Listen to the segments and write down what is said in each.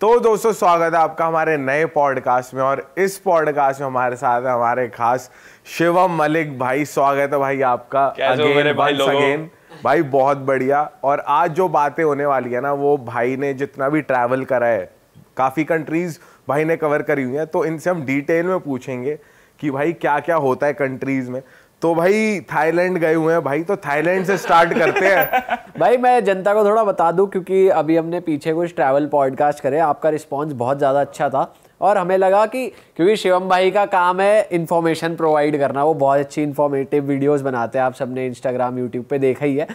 तो दोस्तों स्वागत है आपका हमारे नए पॉडकास्ट में और इस पॉडकास्ट में हमारे साथ है हमारे खास शिवम मलिक भाई स्वागत है भाई आपका अगेन भाई अगेन भाई बहुत बढ़िया और आज जो बातें होने वाली है ना वो भाई ने जितना भी ट्रैवल करा है काफ़ी कंट्रीज भाई ने कवर करी हुई है तो इनसे हम डिटेल में पूछेंगे कि भाई क्या क्या होता है कंट्रीज़ में तो भाई थाईलैंड गए हुए हैं भाई तो थाईलैंड से स्टार्ट करते हैं भाई मैं जनता को थोड़ा बता दूं क्योंकि अभी हमने पीछे कुछ ट्रैवल पॉडकास्ट करे आपका रिस्पांस बहुत ज़्यादा अच्छा था और हमें लगा कि क्योंकि शिवम भाई का काम है इन्फॉर्मेशन प्रोवाइड करना वो बहुत अच्छी इन्फॉर्मेटिव वीडियोज़ बनाते हैं आप सबने इंस्टाग्राम यूट्यूब पर देखा ही है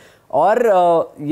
और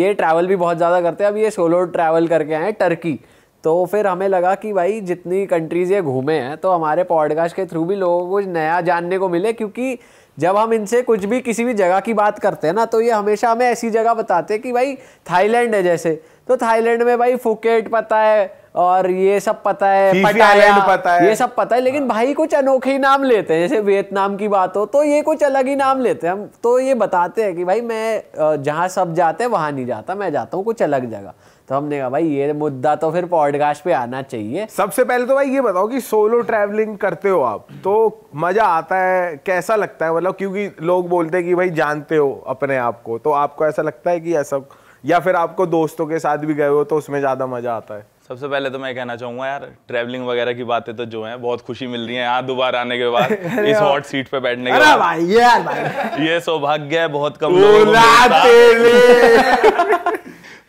ये ट्रैवल भी बहुत ज़्यादा करते हैं अब ये सोलो ट्रैवल करके आए टर्की तो फिर हमें लगा कि भाई जितनी कंट्रीज़ ये घूमे हैं तो हमारे पॉडकास्ट के थ्रू भी लोगों को कुछ नया जानने को मिले क्योंकि जब हम इनसे कुछ भी किसी भी जगह की बात करते हैं ना तो ये हमेशा हमें ऐसी जगह बताते हैं कि भाई थाईलैंड है जैसे तो थाईलैंड में भाई फुकेट पता है और ये सब पता है पटाया पता है ये सब पता है लेकिन भाई कुछ अनोखे ही नाम लेते हैं जैसे वियतनाम की बात हो तो ये कुछ अलग ही नाम लेते हैं हम तो ये बताते हैं कि भाई मैं जहाँ सब जाते हैं वहाँ नहीं जाता मैं जाता हूँ कुछ अलग जगह तो हमने कहा भाई ये मुद्दा तो फिर पॉडकास्ट पे आना चाहिए सबसे पहले तो भाई ये बताओ कि सोलो ट्रैवलिंग करते हो आप तो मज़ा आता है कैसा लगता है मतलब क्योंकि लोग बोलते हैं कि भाई जानते हो अपने आप को तो आपको ऐसा लगता है कि ऐसा या फिर आपको दोस्तों के साथ भी गए हो तो उसमें ज़्यादा मज़ा आता है सबसे पहले तो मैं कहना चाहूंगा यार ट्रैवलिंग वगैरह की बातें तो जो है बहुत खुशी मिल रही है यहाँ दोबारा आने के बाद इस हॉट सीट पे बैठने के बाद भाई यार भाई ये सौभाग्य है बहुत कम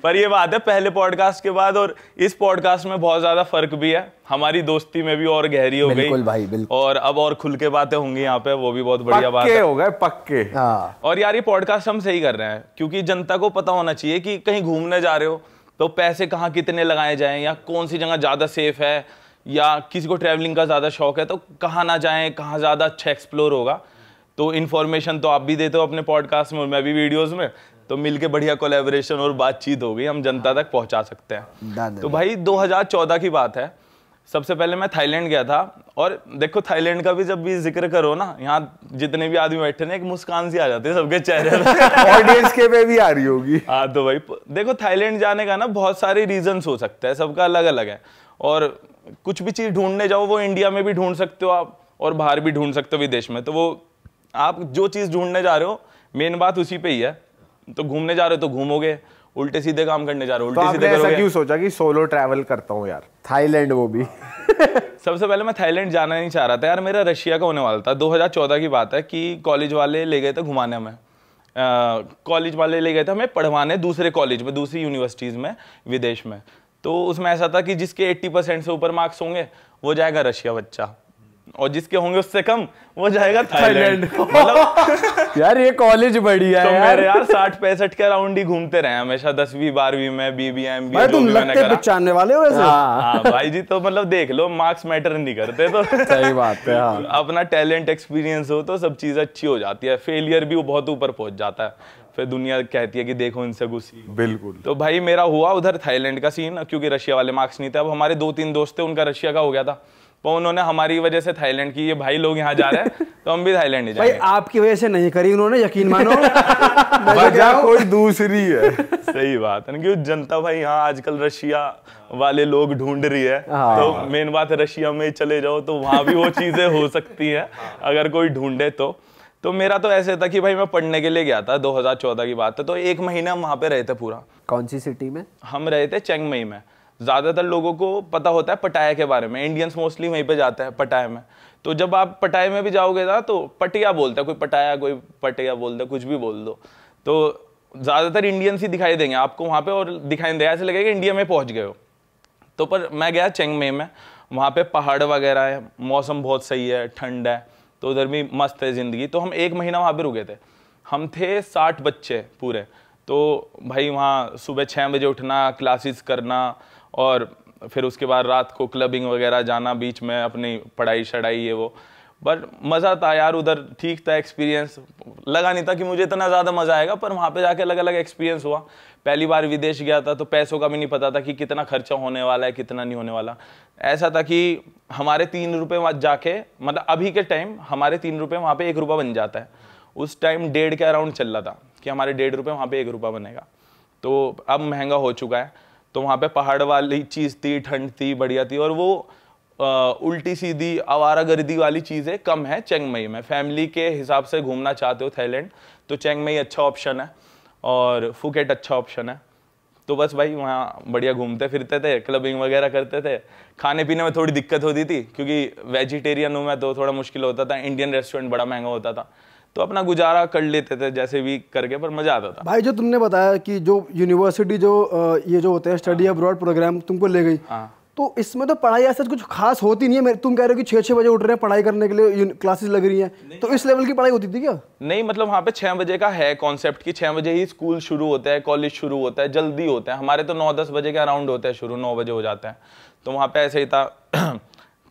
पर ये बात है पहले पॉडकास्ट के बाद और इस पॉडकास्ट में बहुत ज्यादा फर्क भी है हमारी दोस्ती में भी और गहरी हो गई भाई बिल्कुल और अब और खुल के बातें होंगी यहाँ पे वो भी बहुत बढ़िया बात है हो गए पक्के हाँ। और यार ये पॉडकास्ट हम सही कर रहे हैं क्योंकि जनता को पता होना चाहिए कि कहीं घूमने जा रहे हो तो पैसे कहाँ कितने लगाए जाए या कौन सी जगह ज़्यादा सेफ है या किसी को ट्रैवलिंग का ज़्यादा शौक है तो कहाँ ना जाए कहाँ ज़्यादा अच्छा एक्सप्लोर होगा तो इन्फॉर्मेशन तो आप भी देते हो अपने पॉडकास्ट में और मैं भी वीडियोस में तो मिलके बढ़िया कोलेबोरेशन और बातचीत हो गई हम जनता तक पहुंचा सकते हैं तो भाई 2014 की बात है सबसे पहले मैं थाईलैंड गया था और देखो थाईलैंड का भी जब भी जिक्र करो ना यहाँ जितने भी आदमी बैठे ना एक मुस्कान सी आ जाती है सबके चेहरे ऑडियंस के पे भी आ रही होगी हाँ तो भाई देखो थाईलैंड जाने का ना बहुत सारे रीजन हो सकते हैं सबका अलग अलग है और कुछ भी चीज़ ढूंढने जाओ वो इंडिया में भी ढूंढ सकते हो आप और बाहर भी ढूंढ सकते हो विदेश में तो वो आप जो चीज़ ढूंढने जा रहे हो मेन बात उसी पे ही है तो घूमने जा रहे हो तो घूमोगे उल्टे सीधे काम करने जा रहे हो उल्टे तो सीधे ऐसा क्यों सोचा कि सोलो ट्रैवल करता हूँ यार थाईलैंड वो भी सबसे पहले मैं थाईलैंड जाना नहीं चाह रहा था यार मेरा रशिया का होने वाला था 2014 की बात है कि कॉलेज वाले ले गए थे घुमाने में कॉलेज वाले ले गए थे हमें पढ़वाने दूसरे कॉलेज में दूसरी यूनिवर्सिटीज़ में विदेश में तो उसमें ऐसा था कि जिसके 80 परसेंट से ऊपर मार्क्स होंगे वो जाएगा रशिया बच्चा और जिसके होंगे उससे कम वो जाएगा थाईलैंड मतलब यार ये कॉलेज बढ़िया है तो यार यार साठ पैंसठ के अराउंड ही घूमते रहे हमेशा दसवीं बारहवीं में बीबीएम बी तुम लगते पहचानने वाले हो वैसे हाँ, हाँ, भाई जी तो मतलब देख लो मार्क्स मैटर नहीं करते तो सही बात है हाँ। अपना टैलेंट एक्सपीरियंस हो तो सब चीज अच्छी हो जाती है फेलियर भी वो बहुत ऊपर पहुंच जाता है फिर दुनिया कहती है कि देखो इनसे गुस्सी बिल्कुल तो भाई मेरा हुआ उधर थाईलैंड का सीन क्योंकि रशिया वाले मार्क्स नहीं थे अब हमारे दो तीन दोस्त थे उनका रशिया का हो गया था पर तो उन्होंने हमारी वजह से थाईलैंड की ये भाई लोग यहाँ जा रहे हैं तो हम भी थाईलैंड जाएंगे भाई आपकी वजह से नहीं करी उन्होंने यकीन मानो वजह तो कोई दूसरी है सही बात है क्योंकि जनता भाई यहाँ आजकल रशिया वाले लोग ढूंढ रही है हाँ। तो मेन बात रशिया में चले जाओ तो वहाँ भी वो चीजें हो सकती है हाँ। अगर कोई ढूंढे तो तो मेरा तो ऐसे था कि भाई मैं पढ़ने के लिए गया था 2014 की बात है तो एक महीना हम वहाँ पे रहे थे पूरा कौन सी सिटी में हम रहे थे चेंगमई में ज़्यादातर लोगों को पता होता है पटाया के बारे में इंडियंस मोस्टली वहीं पे जाते हैं पटाया में तो जब आप पटाया में भी जाओगे ना तो पटिया बोलता है कोई पटाया कोई पटिया बोलता है कुछ भी बोल दो तो ज़्यादातर इंडियंस ही दिखाई देंगे आपको वहाँ पर और दिखाई देगा ऐसे लगेगा इंडिया में पहुँच गए हो तो पर मैं गया चेंगमे में वहाँ पे पहाड़ वगैरह है मौसम बहुत सही है ठंड है तो उधर भी मस्त है ज़िंदगी तो हम एक महीना वहाँ पर रुके थे हम थे साठ बच्चे पूरे तो भाई वहाँ सुबह छः बजे उठना क्लासेस करना और फिर उसके बाद रात को क्लबिंग वगैरह जाना बीच में अपनी पढ़ाई शढ़ाई ये वो बट मज़ा था यार उधर ठीक था एक्सपीरियंस लगा नहीं था कि मुझे इतना ज़्यादा मज़ा आएगा पर वहाँ पे जाके अलग अलग एक्सपीरियंस हुआ पहली बार विदेश गया था तो पैसों का भी नहीं पता था कि कितना खर्चा होने वाला है कितना नहीं होने वाला ऐसा था कि हमारे तीन रुपये वहाँ जाके मतलब अभी के टाइम हमारे तीन रुपये वहाँ पर एक रुपये बन जाता है उस टाइम डेढ़ के अराउंड चल रहा था कि हमारे डेढ़ रुपये वहाँ पर एक रुपया बनेगा तो अब महंगा हो चुका है तो वहाँ पे पहाड़ वाली चीज़ थी ठंड थी बढ़िया थी और वो आ, उल्टी सीधी आवारा गर्दी वाली चीज़ें कम है चेंगमई में फैमिली के हिसाब से घूमना चाहते हो थाईलैंड तो चेंगमई अच्छा ऑप्शन है और फुकेट अच्छा ऑप्शन है तो बस भाई वहाँ बढ़िया घूमते फिरते थे क्लबिंग वगैरह करते थे खाने पीने में थोड़ी दिक्कत होती थी क्योंकि वेजिटेरियन हूँ मैं तो थोड़ा मुश्किल होता था इंडियन रेस्टोरेंट बड़ा महंगा होता था तो अपना गुजारा कर लेते थे जैसे भी करके पर मज़ा आता था भाई जो तुमने बताया कि जो यूनिवर्सिटी जो ये जो होते हैं स्टडी अब्रॉड प्रोग्राम तुमको ले गई हाँ। तो इसमें तो पढ़ाई ऐसा कुछ खास होती नहीं है तुम कह रहे हो कि छः छः बजे उठ रहे हैं पढ़ाई करने के लिए क्लासेस लग रही हैं तो इस लेवल की पढ़ाई होती थी क्या नहीं मतलब वहाँ पे छः बजे का है कॉन्सेप्ट कि छः बजे ही स्कूल शुरू होता है कॉलेज शुरू होता है जल्दी होता है हमारे तो नौ दस बजे के अराउंड होते हैं शुरू नौ बजे हो जाते हैं तो वहाँ पे ऐसे ही था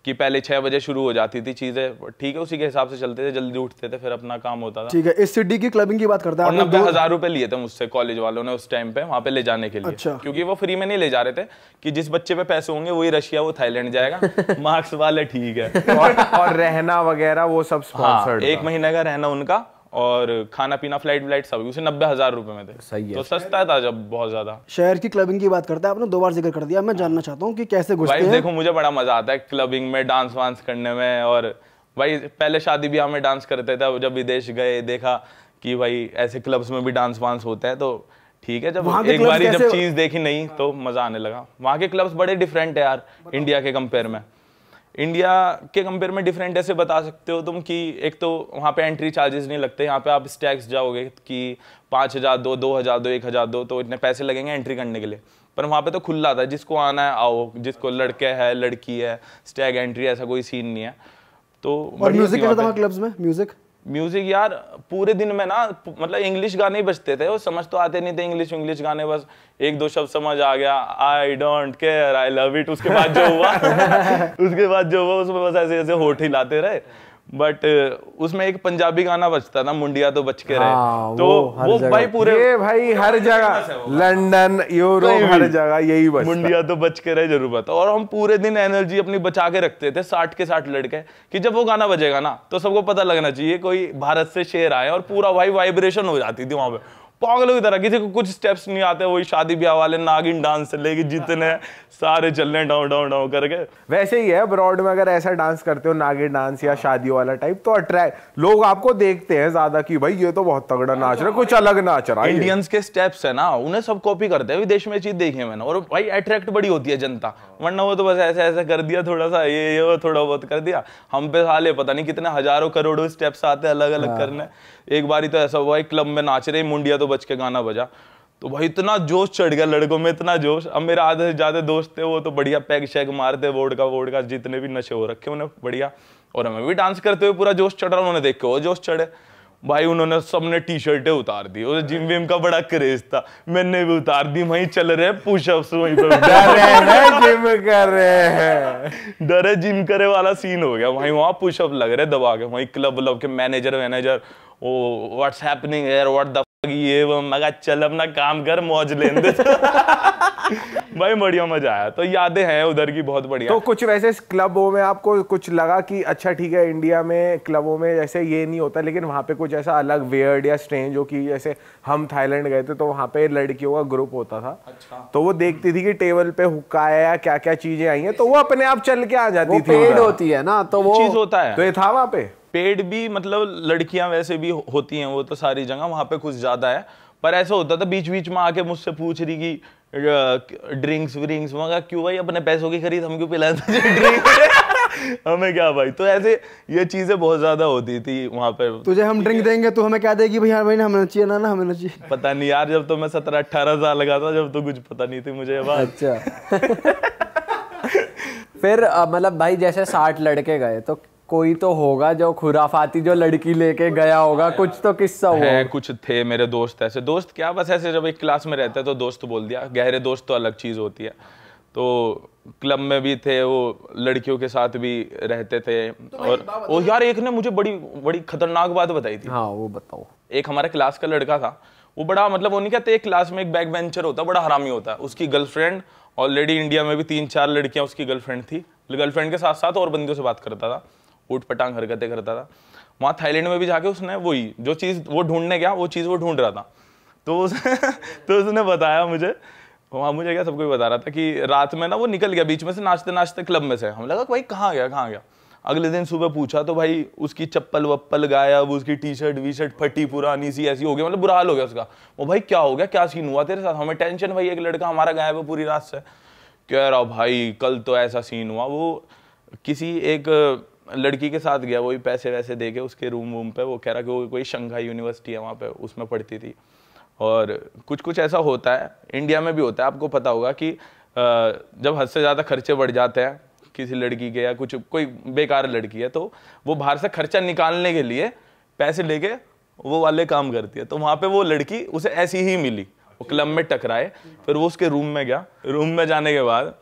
कि पहले छह बजे शुरू हो जाती थी चीज़ें ठीक है उसी के हिसाब से चलते थे जल्दी उठते थे फिर अपना काम होता था ठीक है इस सिटी की क्लबिंग की बात करते हैं नब्बे हज़ार रुपए लिए थे मुझसे कॉलेज वालों ने उस टाइम पे वहाँ पे ले जाने के लिए अच्छा। क्योंकि वो फ्री में नहीं ले जा रहे थे कि जिस बच्चे पे पैसे होंगे वही रशिया वो थाईलैंड जाएगा मार्क्स वाले ठीक है और रहना वगैरह वो सब हाँ, एक महीने का रहना उनका और खाना पीना फ्लाइट व्लाइट सब उसे नब्बे हजार रुपए में थे सही है तो सस्ता है था जब बहुत ज्यादा शहर की क्लबिंग की बात करते हैं आपने दो बार जिक्र कर दिया मैं हाँ। जानना चाहता हूँ कि कैसे घुसते हैं देखो मुझे बड़ा मजा आता है क्लबिंग में डांस वांस करने में और भाई पहले शादी ब्याह में डांस करते थे जब विदेश गए देखा कि भाई ऐसे क्लब्स में भी डांस वांस होते हैं तो ठीक है जब एक बार जब चीज देखी नहीं तो मजा आने लगा वहाँ के क्लब्स बड़े डिफरेंट है यार इंडिया के कंपेयर में इंडिया के कंपेयर में डिफरेंट ऐसे बता सकते हो तुम कि एक तो वहाँ पे एंट्री चार्जेस नहीं लगते यहाँ पे आप स्टैक्स जाओगे कि पाँच हज़ार दो दो हज़ार दो एक हज़ार दो तो इतने पैसे लगेंगे एंट्री करने के लिए पर वहाँ पे तो खुला था जिसको आना है आओ जिसको लड़के है लड़की है स्टैग एंट्री ऐसा कोई सीन नहीं है तो और म्यूजिक क्लब्स में म्यूजिक म्यूजिक यार पूरे दिन में ना मतलब इंग्लिश गाने ही बजते थे वो समझ तो आते नहीं थे इंग्लिश इंग्लिश गाने बस एक दो शब्द समझ आ गया I don't care I love it उसके बाद जो हुआ उसके बाद जो हुआ उसमें बस ऐसे ऐसे होठ लाते रहे बट uh, उसमें एक पंजाबी गाना बजता था मुंडिया तो बच के रहे हाँ, तो वो, भाई पूरे ये भाई हर जगह लंदन यूरोप हर जगह यही बजता मुंडिया तो बच के रहे जरूर बता और हम पूरे दिन एनर्जी अपनी बचा के रखते थे साठ के साठ लड़के कि जब वो गाना बजेगा ना तो सबको पता लगना चाहिए कोई भारत से शेर आए और पूरा भाई वाइब्रेशन हो जाती थी वहां पर पागलों की तरह किसी को कुछ स्टेप्स नहीं आते वही शादी ब्याह वाले नागिन डांस से लेके जितने सारे चल रहे डाउन डाउन डाउन करके वैसे ही है ब्रॉड में अगर ऐसा डांस करते हो नागिन डांस या शादी वाला टाइप तो अट्रैक्ट लोग आपको देखते हैं ज्यादा की भाई ये तो बहुत तगड़ा नाच रहा है कुछ अलग नाच रहा है इंडियंस के स्टेप्स है ना उन्हें सब कॉपी करते हैं विदेश में चीज देखी है मैंने और भाई अट्रैक्ट बड़ी होती है जनता वरना वो तो बस ऐसे ऐसे कर दिया थोड़ा सा ये ये वो थोड़ा बहुत कर दिया हम पे साले पता नहीं कितने हजारों करोड़ों स्टेप्स आते हैं अलग अलग हाँ। करने एक बारी तो ऐसा हुआ क्लब में नाच रहे मुंडिया तो बज के गाना बजा तो भाई इतना जोश चढ़ गया लड़कों में इतना जोश अब मेरे आधे से ज़्यादा दोस्त थे वो तो बढ़िया पैग शैग मारते वोड का वोड का जितने भी नशे हो रखे उन्हें बढ़िया और हमें भी डांस करते हुए पूरा जोश चढ़ रहा उन्होंने देखे वो जोश चढ़े भाई उन्होंने सबने टी शर्टें उतार दी और जिम विम का बड़ा क्रेज था मैंने भी उतार दी वहीं चल रहे पुशअप्स वहीं पर जिम कर रहे हैं डरे जिम करे वाला सीन हो गया वहीं वहां पुशअप लग रहे दबा के वहीं क्लब व्लब के मैनेजर वैनेजर oh what's happening air what the ये वो मगा चल अपना काम कर मौज लें दे भाई बढ़िया मजा आया तो यादें हैं उधर की बहुत बढ़िया तो कुछ वैसे क्लबों में आपको कुछ लगा कि अच्छा ठीक है इंडिया में क्लबों में जैसे ये नहीं होता लेकिन वहाँ पे कुछ ऐसा अलग वेयर्ड या स्ट्रेंज हो कि जैसे हम थाईलैंड गए थे तो वहाँ पे लड़कियों का ग्रुप होता था अच्छा। तो वो देखती थी कि टेबल पे हुक्का है या क्या क्या चीजें आई है तो वो अपने आप चल के आ जाती थी होती है ना तो वो चीज होता है तो ये था वहाँ पे पेड भी मतलब लड़कियां वैसे भी होती हैं वो तो सारी जगह वहां पे कुछ ज़्यादा है पर ऐसा होता था बीच बीच में आके मुझसे पूछ रही कि ड्रिंक्स व्रिंक्स मंगा क्यों भाई अपने पैसों की खरीद हम क्यों पिलाए ड्रिंक हमें क्या भाई तो ऐसे ये चीजें बहुत ज्यादा होती थी वहां पे तुझे हम ड्रिंक देंगे तो हमें क्या देगी भैया भाई हमें नचिए ना ना हमें चाहिए पता नहीं यार जब तो मैं सत्रह अट्ठारह साल लगा था जब तो कुछ पता नहीं थी मुझे अच्छा फिर मतलब भाई जैसे साठ लड़के गए तो कोई तो होगा जो खुराफाती जो लड़की लेके गया होगा कुछ तो किस्सा होगा है कुछ थे मेरे दोस्त ऐसे दोस्त क्या बस ऐसे जब एक क्लास में रहते तो दोस्त बोल दिया गहरे दोस्त तो अलग चीज़ होती है तो क्लब में भी थे वो लड़कियों के साथ भी रहते थे तो और ओ यार एक ने मुझे बड़ी बड़ी खतरनाक बात बताई थी हाँ वो बताओ एक हमारे क्लास का लड़का था वो बड़ा मतलब वो नहीं कहते एक क्लास में एक बैक बेंचर होता बड़ा हरामी होता है उसकी गर्लफ्रेंड ऑलरेडी इंडिया में भी तीन चार लड़कियां उसकी गर्लफ्रेंड थी गर्लफ्रेंड के साथ साथ और बंदियों से बात करता था ऊट पटांग हरकतें करता था वहाँ थाईलैंड में भी जाके उसने वही जो चीज़ वो ढूंढने गया वो चीज़ वो ढूंढ रहा था तो उसने तो उसने बताया मुझे वहाँ मुझे क्या सबको बता रहा था कि रात में ना वो निकल गया बीच में से नाचते नाचते क्लब में से हम लगा भाई कहाँ गया कहाँ गया अगले दिन सुबह पूछा तो भाई उसकी चप्पल वप्पल गायब उसकी टी शर्ट वी शर्ट फटी पुरानी सी ऐसी हो गई मतलब बुरा हाल हो गया उसका वो भाई क्या हो गया क्या सीन हुआ तेरे साथ हमें टेंशन भाई एक लड़का हमारा गायब है पूरी रात से कह रहा भाई कल तो ऐसा सीन हुआ वो किसी एक लड़की के साथ गया वही पैसे वैसे दे के उसके रूम वूम पे वो कह रहा कि वो कोई शंघाई यूनिवर्सिटी है वहाँ पे उसमें पढ़ती थी और कुछ कुछ ऐसा होता है इंडिया में भी होता है आपको पता होगा कि जब हद से ज़्यादा खर्चे बढ़ जाते हैं किसी लड़की के या कुछ कोई बेकार लड़की है तो वो बाहर से खर्चा निकालने के लिए पैसे लेके वो वाले काम करती है तो वहाँ पे वो लड़की उसे ऐसी ही मिली वो क्लब में टकराए फिर वो उसके रूम में गया रूम में जाने के बाद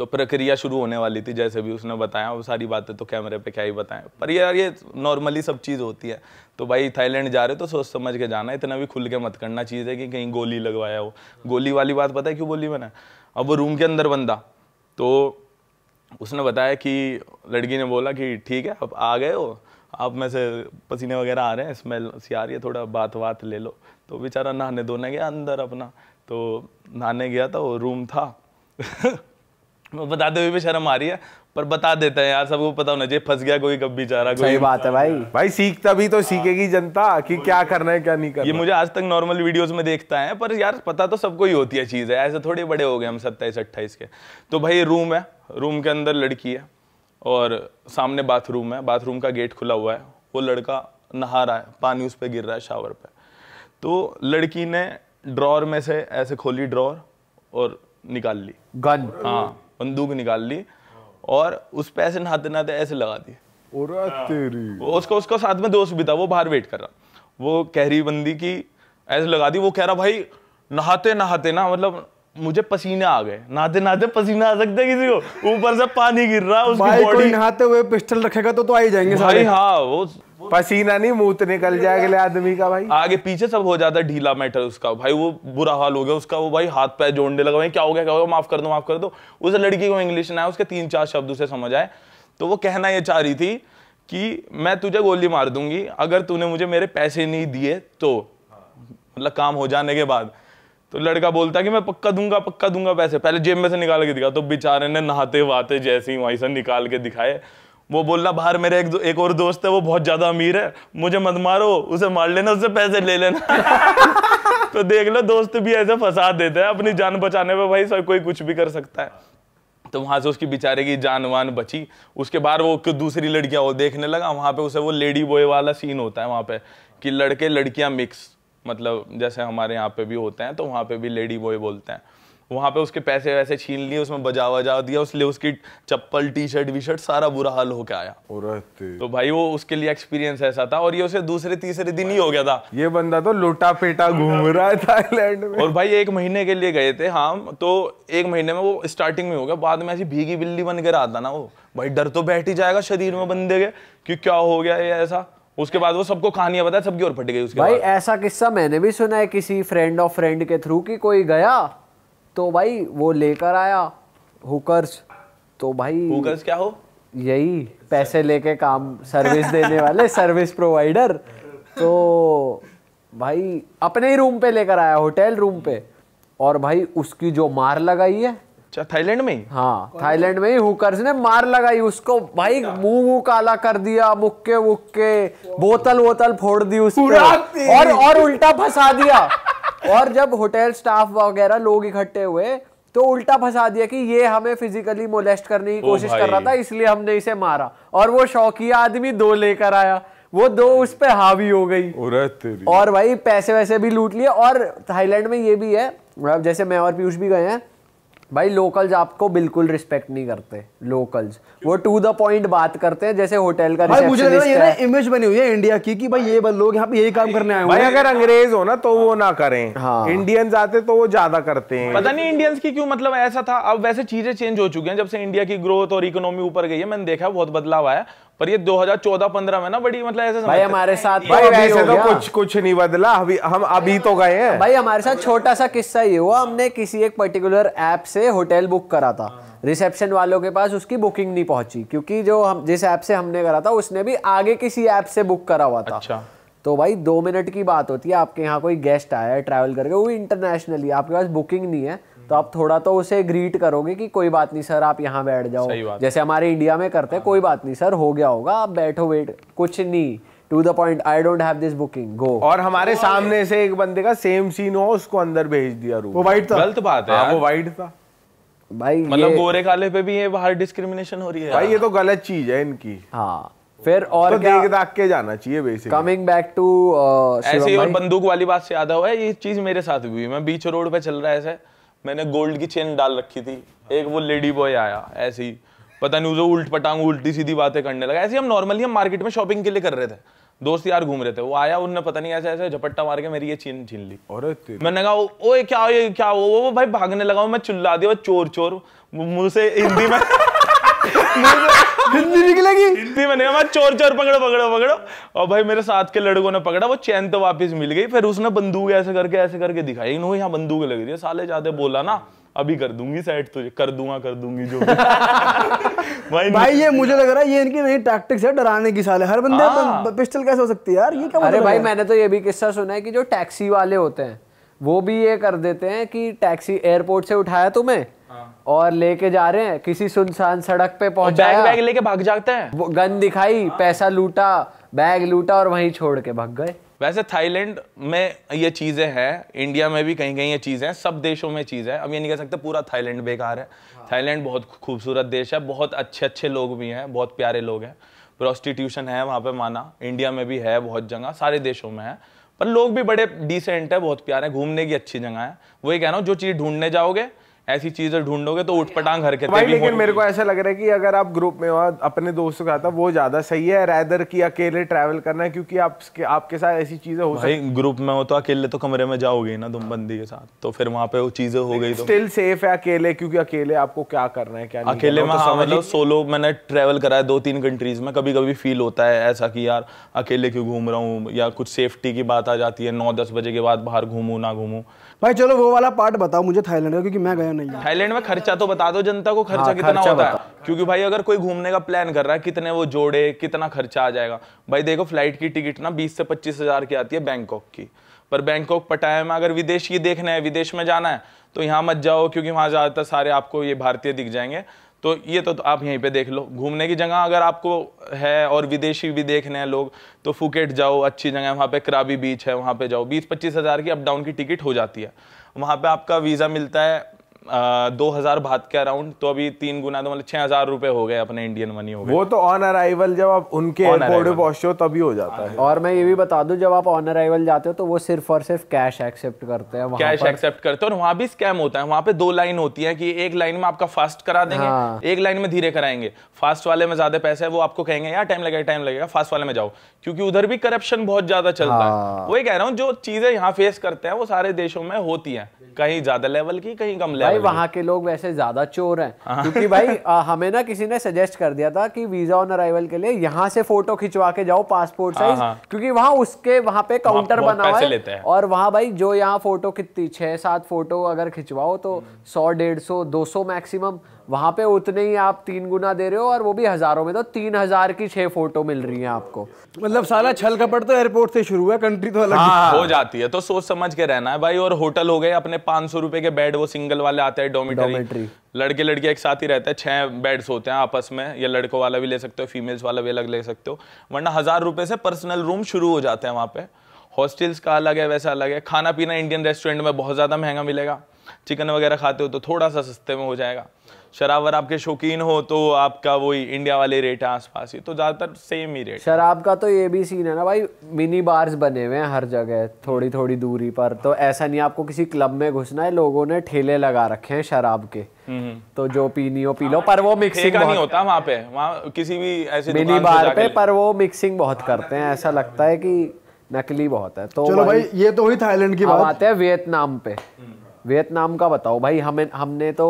तो प्रक्रिया शुरू होने वाली थी जैसे भी उसने बताया वो सारी बातें तो कैमरे पे क्या ही बताएं पर यार ये नॉर्मली सब चीज़ होती है तो भाई थाईलैंड जा रहे हो तो सोच समझ के जाना इतना भी खुल के मत करना चीज़ है कि कहीं गोली लगवाया हो गोली वाली बात पता है क्यों बोली मैंने अब वो रूम के अंदर बंदा तो उसने बताया कि लड़की ने बोला कि ठीक है अब आ गए हो आप में से पसीने वगैरह आ रहे हैं स्मेल सी आ रही है थोड़ा बात बात ले लो तो बेचारा नहाने धोने गया अंदर अपना तो नहाने गया था वो रूम था बताते हुए भी शर्म आ रही है पर बता देते हैं यार सबको पता होना चाहिए फंस गया कोई कब बेचारा कोई सही बात है भाई भाई सीखता भी तो हाँ। सीखेगी जनता कि क्या करना है क्या नहीं करना ये मुझे आज तक नॉर्मल वीडियोस में देखता है पर यार पता तो सबको ही होती है चीज़ है ऐसे थोड़े बड़े हो गए हम सत्ताईस अट्ठाईस के तो भाई रूम है रूम के अंदर लड़की है और सामने बाथरूम है बाथरूम का गेट खुला हुआ है वो लड़का नहा रहा है पानी उस पर गिर रहा है शावर पर तो लड़की ने ड्रॉर में से ऐसे खोली ड्रॉर और निकाल ली गन हाँ बंदूक निकाल ली और उस पैसे ऐसे नहाते नहाते ऐसे लगा दिए हाँ। तेरी उसका उसका साथ में दोस्त भी था वो बाहर वेट कर रहा वो कह रही बंदी की ऐसे लगा दी वो कह रहा भाई नहाते नहाते ना मतलब मुझे पसीने आ गए नहाते नहाते पसीना आ सकता है किसी को ऊपर से पानी गिर रहा उसकी बॉडी नहाते हुए पिस्टल रखेगा तो तो आ ही जाएंगे भाई हाँ वो पसीना नहीं मुंह तो निकल जाए अगले आदमी का भाई आगे पीछे सब हो जाता है ढीला मैटर उसका भाई वो बुरा हाल हो गया उसका वो भाई हाथ पैर जोड़ने लगा भाई क्या हो गया क्या हो गया माफ कर दो माफ कर दो उस लड़की को इंग्लिश ना आया उसके तीन चार शब्द उसे समझ आए तो वो कहना ये चाह रही थी कि मैं तुझे गोली मार दूंगी अगर तूने मुझे मेरे पैसे नहीं दिए तो मतलब काम हो जाने के बाद तो लड़का बोलता कि मैं पक्का दूंगा पक्का दूंगा पैसे पहले जेब में से निकाल के दिखा तो बेचारे ने नहाते वहाते जैसे ही वहीं से निकाल के दिखाए वो बोलना बाहर मेरे एक एक और दोस्त है वो बहुत ज़्यादा अमीर है मुझे मत मारो उसे मार लेना उससे पैसे ले लेना तो देख लो दोस्त भी ऐसे फंसा देते हैं अपनी जान बचाने में भाई सब कोई कुछ भी कर सकता है तो वहाँ से उसकी बेचारे की जान वान बची उसके बाद वो दूसरी लड़कियाँ वो देखने लगा वहाँ पे उसे वो लेडी बॉय वाला सीन होता है वहाँ पे कि लड़के लड़कियाँ मिक्स मतलब जैसे हमारे यहाँ पे भी होते हैं तो वहाँ पे भी लेडी बॉय बोलते हैं वहाँ पे उसके पैसे वैसे छीन लिए उसमें बजा वजा दिया उसने उसकी चप्पल टी शर्ट वी शर्ट सारा बुरा हाल होके आया तो भाई वो उसके लिए एक्सपीरियंस ऐसा था और ये उसे दूसरे तीसरे दिन ही हो गया था ये बंदा तो लोटा पेटा घूम रहा है थाईलैंड में और भाई एक महीने के लिए गए थे हम हाँ, तो एक महीने में वो स्टार्टिंग में हो गया बाद में ऐसी भीगी बिल्ली बन के रहा था ना वो भाई डर तो बैठ ही जाएगा शरीर में बंदे के कि क्या हो गया ये ऐसा उसके बाद वो सबको कहानियां बताया सबकी और फट गई उसके भाई बाद। ऐसा किस्सा मैंने भी सुना है किसी फ्रेंड ऑफ फ्रेंड के थ्रू कि कोई गया तो भाई वो लेकर आया हुकर्स तो भाई हुकर्स क्या हो यही पैसे लेके काम सर्विस देने वाले सर्विस प्रोवाइडर तो भाई अपने ही रूम पे लेकर आया होटल रूम पे और भाई उसकी जो मार लगाई है अच्छा थाईलैंड में हाँ थाईलैंड में ही हुकर्स हाँ, ने मार लगाई उसको भाई मुंह मुंह काला कर दिया मुक्के वुक्के बोतल वोतल फोड़ दी उसको और और उल्टा फंसा दिया और जब होटल स्टाफ वगैरह लोग इकट्ठे हुए तो उल्टा फंसा दिया कि ये हमें फिजिकली मोलेस्ट करने की कोशिश कर रहा था इसलिए हमने इसे मारा और वो शौकिया आदमी दो लेकर आया वो दो उस पर हावी हो गई तेरी। और भाई पैसे वैसे भी लूट लिए और थाईलैंड में ये भी है जैसे मैं और पीयूष भी गए हैं भाई लोकल्स आपको बिल्कुल रिस्पेक्ट नहीं करते लोकल्स वो टू द पॉइंट बात करते हैं जैसे होटल का भाई मुझे ये ना इमेज बनी हुई है इंडिया की कि भाई ये लोग यहाँ पे यही काम करने आए भाई अगर अंग्रेज हो ना तो वो ना करें हाँ। इंडियंस आते तो वो ज्यादा करते हैं पता नहीं इंडियंस की क्यों मतलब ऐसा था अब वैसे चीजें चेंज हो चुकी हैं जब से इंडिया की ग्रोथ और इकोनॉमी ऊपर गई है मैंने देखा बहुत बदलाव आया पर ये 2014-15 में ना बड़ी मतलब ऐसे भाई हमारे साथ भाई तो वैसे तो कुछ कुछ नहीं बदला अभी हम अभी तो गए हैं भाई हमारे साथ छोटा सा किस्सा ये हुआ हमने किसी एक पर्टिकुलर ऐप से होटल बुक करा था रिसेप्शन वालों के पास उसकी बुकिंग नहीं पहुंची क्योंकि जो हम जिस ऐप से हमने करा था उसने भी आगे किसी ऐप से बुक करा हुआ था अच्छा। तो भाई दो मिनट की बात होती है आपके यहाँ कोई गेस्ट आया है ट्रैवल करके वो इंटरनेशनली आपके पास बुकिंग नहीं है तो आप थोड़ा तो उसे ग्रीट करोगे कि कोई बात नहीं सर आप यहाँ बैठ जाओ जैसे हमारे इंडिया में करते हैं कोई बात नहीं सर हो गया होगा आप बैठो वेट कुछ नहीं to the point I don't have this booking go और हमारे सामने से एक बंदे का सेम सीन हो उसको अंदर भेज दिया रूम वो वाइट था गलत बात है हाँ, वो वाइट था भाई मतलब गोरे काले पे भी ये बाहर डिस्क्रिमिनेशन हो रही है भाई ये तो गलत चीज है इनकी हाँ फिर तो और तो क्या देख के जाना चाहिए कमिंग बैक टू ऐसे और बंदूक वाली बात से याद हुआ है ये चीज मेरे साथ भी हुई मैं बीच रोड पे चल रहा है ऐसे मैंने गोल्ड की चेन डाल रखी थी एक वो लेडी बॉय आया ऐसे ही पता नहीं उसे उल्ट पटांग उल्टी सीधी बातें करने लगा ऐसे हम नॉर्मली हम मार्केट में शॉपिंग के लिए कर रहे थे दोस्त यार घूम रहे थे वो आया उनने पता नहीं ऐसे ऐसे झपट्टा मार के मेरी ये चीन छीन ली और मैंने कहा ओए क्या ये क्या वो वो भाई भागने लगा मैं चिल्ला दिया चोर चोर मुंह से हिंदी में हिंदी निकलेगी हिंदी में मैं चोर चोर पकड़ो पकड़ो पकड़ो और भाई मेरे साथ के लड़कों ने पकड़ा वो चैन तो वापस मिल गई फिर उसने बंदूक ऐसे करके ऐसे करके दिखाई इन्होंने यहाँ बंदूक लग रही है साले जाते बोला ना अभी कर दूंगी साइड तुझे तो, कर दूंगा कर दूंगी जो भाई, भाई ये मुझे लग रहा है ये इनकी नई टैक्टिक्स है डराने की साले हर बंदे हाँ। पिस्टल कैसे हो सकती है यार ये क्या अरे भाई मैंने तो ये भी किस्सा सुना है कि जो टैक्सी वाले होते हैं वो भी ये कर देते हैं कि टैक्सी एयरपोर्ट से उठाया तुम्हें हाँ। और लेके जा रहे हैं किसी सुनसान सड़क पे पहुंचा बैग बैग लेके भाग जाते हैं गन दिखाई हाँ। पैसा लूटा बैग लूटा और वहीं छोड़ के भाग गए वैसे थाईलैंड में ये चीज़ें हैं इंडिया में भी कहीं कहीं ये चीज़ें हैं सब देशों में चीज़ है अब ये नहीं कह सकते पूरा थाईलैंड बेकार है हाँ। थाईलैंड बहुत खूबसूरत देश है बहुत अच्छे अच्छे लोग भी हैं बहुत प्यारे लोग हैं प्रोस्टिट्यूशन है वहाँ पे माना इंडिया में भी है बहुत जगह सारे देशों में है पर लोग भी बड़े डिसेंट है बहुत प्यारे हैं घूमने की अच्छी जगह है वही कह रहा हूँ जो चीज़ ढूंढने जाओगे ऐसी चीजें ढूंढोगे तो उठपटांग के भाई लेकिन मेरे को ऐसा लग रहा है कि अगर आप ग्रुप में हो अपने दोस्तों के साथ वो ज्यादा सही है रैदर की अकेले ट्रैवल करना है क्योंकि आप, आपके साथ ऐसी चीजें हो भाई ग्रुप में हो तो अकेले तो कमरे में जाओगे ना तुम बंदी के साथ तो फिर वहाँ पे वो चीजें हो गई तो स्टिल सेफ है अकेले क्योंकि अकेले आपको क्या करना है क्या अकेले में तो हाँ, समझ लो मतलब सोलो मैंने ट्रेवल करा है दो तीन कंट्रीज में कभी कभी फील होता है ऐसा की यार अकेले क्यों घूम रहा हूँ या कुछ सेफ्टी की बात आ जाती है नौ दस बजे के बाद बाहर घूमू ना घूमू भाई चलो वो वाला पार्ट बताओ मुझे थाईलैंड का क्योंकि मैं गया नहीं थाईलैंड में खर्चा तो बता दो जनता को खर्चा हाँ, कितना होता है क्योंकि भाई अगर कोई घूमने का प्लान कर रहा है कितने वो जोड़े कितना खर्चा आ जाएगा भाई देखो फ्लाइट की टिकट ना बीस से पच्चीस हजार की आती है बैंकॉक की पर बैंकॉक पटाया में अगर विदेश की देखना है विदेश में जाना है तो यहाँ मत जाओ क्योंकि वहां ज़्यादातर सारे आपको ये भारतीय दिख जाएंगे तो ये तो, तो आप यहीं पे देख लो घूमने की जगह अगर आपको है और विदेशी भी देखने हैं लोग तो फुकेट जाओ अच्छी जगह है वहाँ पे कराबी बीच है वहाँ पे जाओ बीस पच्चीस हज़ार की अप डाउन की टिकट हो जाती है वहाँ पे आपका वीज़ा मिलता है दो हज़ार भात के अराउंड तो अभी तीन गुना तो मतलब छह हज़ार रुपए हो गए अपने इंडियन मनी हो गए वो तो ऑन अराइवल जब आप उनके एयरपोर्ट पे पहुंचते हो तभी हो जाता है और मैं ये भी बता दूं जब आप ऑन अराइवल जाते हो तो वो सिर्फ और सिर्फ कैश एक्सेप्ट करते हैं कैश एक्सेप्ट करते हैं और वहाँ भी स्कैम होता है वहां पे दो लाइन होती है कि एक लाइन में आपका फास्ट करा देंगे हाँ। एक लाइन में धीरे कराएंगे फास्ट वाले में ज्यादा पैसा है वो आपको कहेंगे यार टाइम लगेगा टाइम लगेगा फास्ट वाले में जाओ क्योंकि उधर भी करप्शन बहुत ज्यादा चलता हाँ। है वही कह रहा हूँ जो चीजें यहाँ फेस करते हैं वो सारे देशों में होती है कहीं ज्यादा लेवल की कहीं कम लेवल भाई वहाँ के लोग वैसे ज्यादा चोर हैं हाँ। क्योंकि भाई आ, हमें ना किसी ने सजेस्ट कर दिया था कि वीजा ऑन अराइवल के लिए यहाँ से फोटो खिंचवा के जाओ पासपोर्ट हाँ, साइज हाँ। क्योंकि वहाँ उसके वहाँ पे काउंटर बना हुआ है और वहाँ भाई जो यहाँ फोटो कितनी छह सात फोटो अगर खिंचवाओ तो हम्म। सौ डेढ़ सौ दो सौ मैक्सिमम वहाँ पे उतने ही आप तीन गुना दे रहे हो और वो भी हज़ारों में तो तीन हज़ार की छः फोटो मिल रही हैं आपको मतलब सारा छल कपट तो एयरपोर्ट से शुरू है कंट्री तो अलग हाँ। हो जाती है तो सोच समझ के रहना है भाई और होटल हो गए अपने पाँच सौ रुपए के बेड वो सिंगल वाले आते हैं डोमिटरी लड़के लड़के एक साथ ही रहते हैं छह बेड्स होते हैं आपस में या लड़कों वाला भी ले सकते हो फीमेल्स वाला भी अलग ले सकते हो वरना हज़ार रुपए से पर्सनल रूम शुरू हो जाते हैं वहाँ पे हॉस्टल्स का अलग है वैसा अलग है खाना पीना इंडियन रेस्टोरेंट में बहुत ज़्यादा महंगा मिलेगा चिकन वगैरह खाते हो तो थोड़ा सा सस्ते में हो जाएगा शराब वराब के शौकीन हो तो आपका वही इंडिया वाले रेट है आसपास ही तो ज़्यादातर सेम ही रेट शराब का तो ये भी सीन है ना भाई मिनी बार्स बने हुए हैं हर जगह थोड़ी थोड़ी दूरी पर तो ऐसा नहीं आपको किसी क्लब में घुसना है लोगों ने ठेले लगा रखे हैं शराब के हम्म। तो जो पीनी हो पी लो हाँ, पर वो मिक्सिंग नहीं होता वहाँ पे वहाँ किसी भी ऐसे मिनी बार पे पर वो मिक्सिंग बहुत करते हैं ऐसा लगता है कि नकली बहुत है तो चलो भाई ये तो हुई थाईलैंड की बात आते हैं वियतनाम पे हम्म। वियतनाम का बताओ भाई हमें हमने तो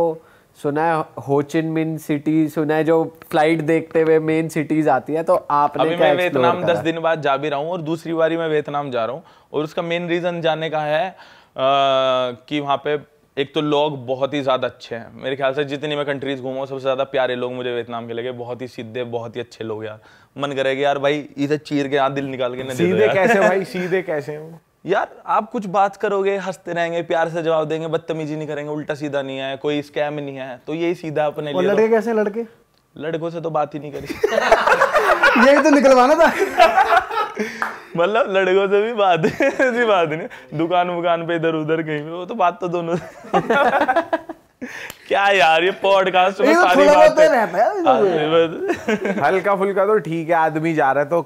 सुना है होचिन मिन सिटी सुना है जो फ्लाइट देखते हुए मेन सिटीज आती है तो आपने अभी मैं वियतनाम दस दिन बाद जा भी रहा हूँ और दूसरी बारी मैं वियतनाम जा रहा हूँ और उसका मेन रीज़न जाने का है आ, कि वहाँ पे एक तो लोग बहुत ही ज़्यादा अच्छे हैं मेरे ख्याल से जितनी मैं कंट्रीज़ घूमा सबसे ज़्यादा प्यारे लोग मुझे वियतनाम के लगे बहुत ही सीधे बहुत ही अच्छे लोग यार मन करेगा यार भाई इसे चीर के यहाँ दिल निकाल के सीधे कैसे भाई सीधे कैसे हूँ यार आप कुछ बात करोगे हंसते रहेंगे प्यार से जवाब देंगे बदतमीजी नहीं करेंगे उल्टा सीधा नहीं है कोई स्कैम नहीं है तो यही सीधा अपने लिए लड़के कैसे लड़के लड़कों से तो बात ही नहीं करी यही तो निकलवाना था मतलब लड़कों से भी बात ऐसी बात नहीं दुकान वुकान पे इधर उधर कहीं वो तो बात तो दोनों क्या यार ये पॉडकास्ट में तो सारी बातें हाँ, हल्का फुल्का तो ठीक है आदमी जा रहा है तो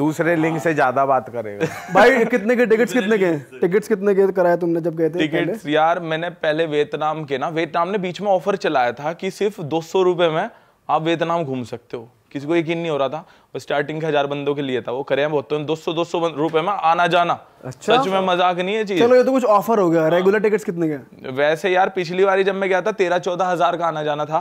दूसरे लिंक से हाँ। ज्यादा बात करेगा भाई कितने के टिकट्स कितने के टिकट्स कितने के कराया तुमने जब गए थे टिकट्स यार मैंने पहले वियतनाम के ना वियतनाम ने बीच में ऑफर चलाया था कि सिर्फ दो सौ में आप वियतनाम घूम सकते हो किसी को यकीन नहीं हो रहा था वो स्टार्टिंग के हजार बंदों के लिए था वो करे बहुत तो दो सौ दो सौ रुपए में आना जाना अच्छा सच में मजाक नहीं है चीज चलो ये तो कुछ ऑफर हो गया रेगुलर टिकट्स हाँ। कितने के वैसे यार पिछली बार जब मैं गया था तेरह चौदह हजार का आना जाना था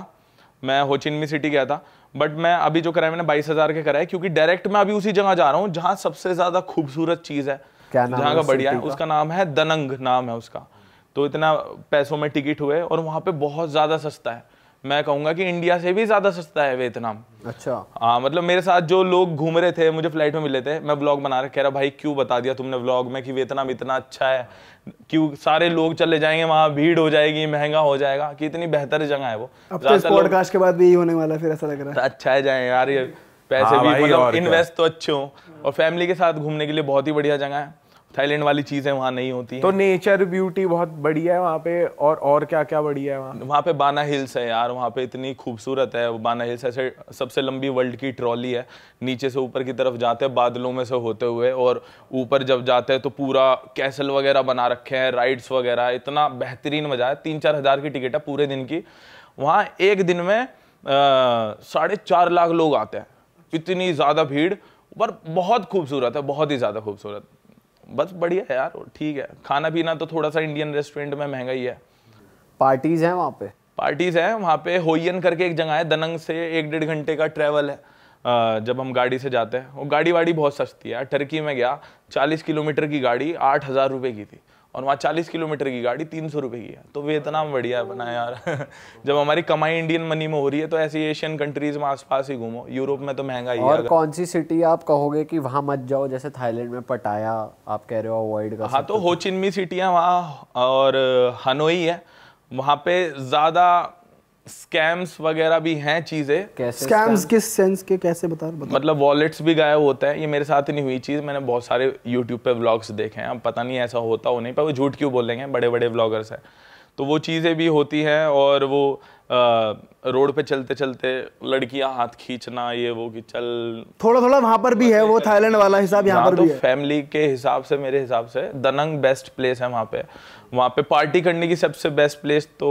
मैं होचिनमी सिटी गया था बट मैं अभी जो कराया मैंने बाईस हजार के है क्योंकि डायरेक्ट मैं अभी उसी जगह जा रहा हूँ जहाँ सबसे ज्यादा खूबसूरत चीज है जहाँ का बढ़िया है उसका नाम है दनंग नाम है उसका तो इतना पैसों में टिकट हुए और वहाँ पे बहुत ज्यादा सस्ता है मैं कहूँगा कि इंडिया से भी ज़्यादा सस्ता है वियतनाम अच्छा हाँ मतलब मेरे साथ जो लोग घूम रहे थे मुझे फ्लाइट में मिले थे मैं ब्लॉग बना रहा कह रहा भाई क्यों बता दिया तुमने ब्लॉग में कि वियतनाम इतना अच्छा है क्यों सारे लोग चले जाएंगे वहाँ भीड़ हो जाएगी महंगा हो जाएगा कि इतनी बेहतर जगह है वो पॉडकास्ट तो के बाद भी यही होने वाला फिर ऐसा लग रहा है अच्छा है जाए यार ये पैसे हाँ भी मतलब इन्वेस्ट तो अच्छे हों और फैमिली के साथ घूमने के लिए बहुत ही बढ़िया जगह है थाईलैंड वाली चीज़ें वहाँ नहीं होती तो नेचर ब्यूटी बहुत बढ़िया है वहाँ पे और और क्या क्या बढ़िया है वहाँ वहाँ पे बाना हिल्स है यार वहाँ पे इतनी खूबसूरत है बाना हिल्स ऐसे सबसे लंबी वर्ल्ड की ट्रॉली है नीचे से ऊपर की तरफ जाते हैं बादलों में से होते हुए और ऊपर जब जाते हैं तो पूरा कैसल वगैरह बना रखे हैं राइड्स वगैरह इतना बेहतरीन मज़ा है तीन चार हज़ार की टिकट है पूरे दिन की वहाँ एक दिन में साढ़े चार लाख लोग आते हैं इतनी ज़्यादा भीड़ पर बहुत खूबसूरत है बहुत ही ज़्यादा खूबसूरत बस बढ़िया है यार ठीक है खाना पीना तो थोड़ा सा इंडियन रेस्टोरेंट में महंगा ही है पार्टीज हैं वहाँ पे पार्टीज हैं वहाँ पे होयन करके एक जगह है दनंग से एक डेढ़ घंटे का ट्रैवल है जब हम गाड़ी से जाते हैं वो गाड़ी वाड़ी बहुत सस्ती है टर्की में गया चालीस किलोमीटर की गाड़ी आठ हज़ार रुपये की थी और वहाँ चालीस किलोमीटर की गाड़ी तीन सौ रुपये की है तो वियतनाम बढ़िया बना यार जब हमारी कमाई इंडियन मनी में हो रही है तो ऐसी एशियन कंट्रीज में आसपास ही घूमो यूरोप में तो महंगा ही है और कौन सी सिटी आप कहोगे कि वहाँ मत जाओ जैसे थाईलैंड में पटाया आप कह रहे हो अवॉइड कर हाँ तो होचिनमी सिटी है वहाँ और हनोई है वहाँ पे ज़्यादा स्कैम्स वगैरह भी हैं चीज़ें स्कैम्स किस सेंस के कैसे बता बता मतलब वॉलेट्स भी गायब होते हैं ये मेरे साथ ही नहीं हुई चीज़ मैंने बहुत सारे यूट्यूब पे व्लॉग्स देखे हैं अब पता नहीं ऐसा होता हो नहीं पर वो झूठ क्यों बोलेंगे बड़े बड़े व्लॉगर्स हैं तो वो चीज़ें भी होती हैं और वो रोड पे चलते चलते लड़कियां हाथ खींचना ये वो कि चल थोड़ा थोड़ा वहां पर भी है वो थाईलैंड वाला हिसाब यहाँ पर तो भी है फैमिली के हिसाब से मेरे हिसाब से दनंग बेस्ट प्लेस है वहाँ पे वहाँ पे पार्टी करने की सबसे बेस्ट प्लेस तो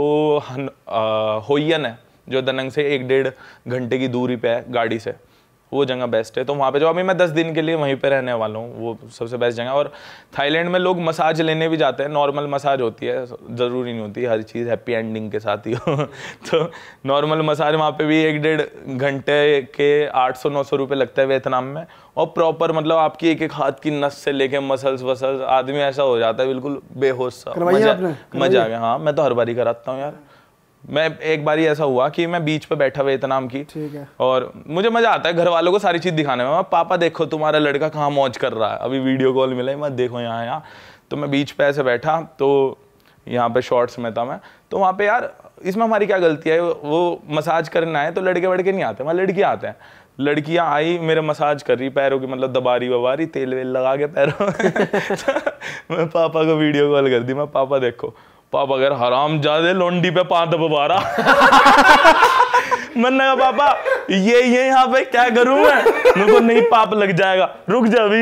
होयन है जो दनंग से एक डेढ़ घंटे की दूरी पे है गाड़ी से वो जगह बेस्ट है तो वहाँ पे जो अभी मैं दस दिन के लिए वहीं पे रहने वाला हूँ वो सबसे बेस्ट जगह और थाईलैंड में लोग मसाज लेने भी जाते हैं नॉर्मल मसाज होती है ज़रूरी नहीं होती हर चीज़ हैप्पी एंडिंग के साथ ही हो तो नॉर्मल मसाज वहाँ पे भी एक डेढ़ घंटे के आठ सौ नौ सौ रुपये लगता है वियतनाम में और प्रॉपर मतलब आपकी एक एक हाथ की नस से लेके मसल्स वसल्स आदमी ऐसा हो जाता है बिल्कुल बेहोश सा मजा मजा आ गया हाँ मैं तो हर बारी कराता हूँ यार मैं एक बार ऐसा हुआ कि मैं बीच पे बैठा हुआ इतना की ठीक है और मुझे मजा आता है घर वालों को सारी चीज दिखाने में पापा देखो तुम्हारा लड़का कहाँ मौज कर रहा है अभी वीडियो कॉल मिला मैं देखो यहाँ यहाँ तो मैं बीच पे ऐसे बैठा तो यहाँ पे शॉर्ट्स में था मैं तो वहाँ पे यार इसमें हमारी क्या गलती है वो मसाज करने आए तो लड़के वड़के नहीं आते वहाँ लड़के आते हैं लड़कियां आई मेरे मसाज कर रही पैरों की मतलब दबारी वबारी तेल वेल लगा के पैरों तो मैं पापा को वीडियो कॉल कर दी मैं पापा देखो पापा अगर हराम जादे लोंडी पे पांत दबा रहा लगा पापा ये ये यहाँ पे क्या करूं मैं मेरे को नहीं पाप लग जाएगा रुक जा अभी